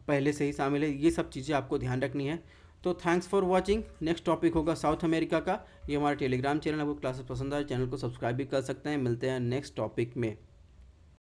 पहले से ही शामिल है ये सब चीज़ें आपको ध्यान रखनी है तो thanks for watching next topic होगा साउथ अमेरिका का ये हमारा टेलीग्राम चैनल आपको क्लासेस पसंद आए चैनल को सब्सक्राइब भी कर सकते हैं मिलते हैं नेक्स्ट टॉपिक में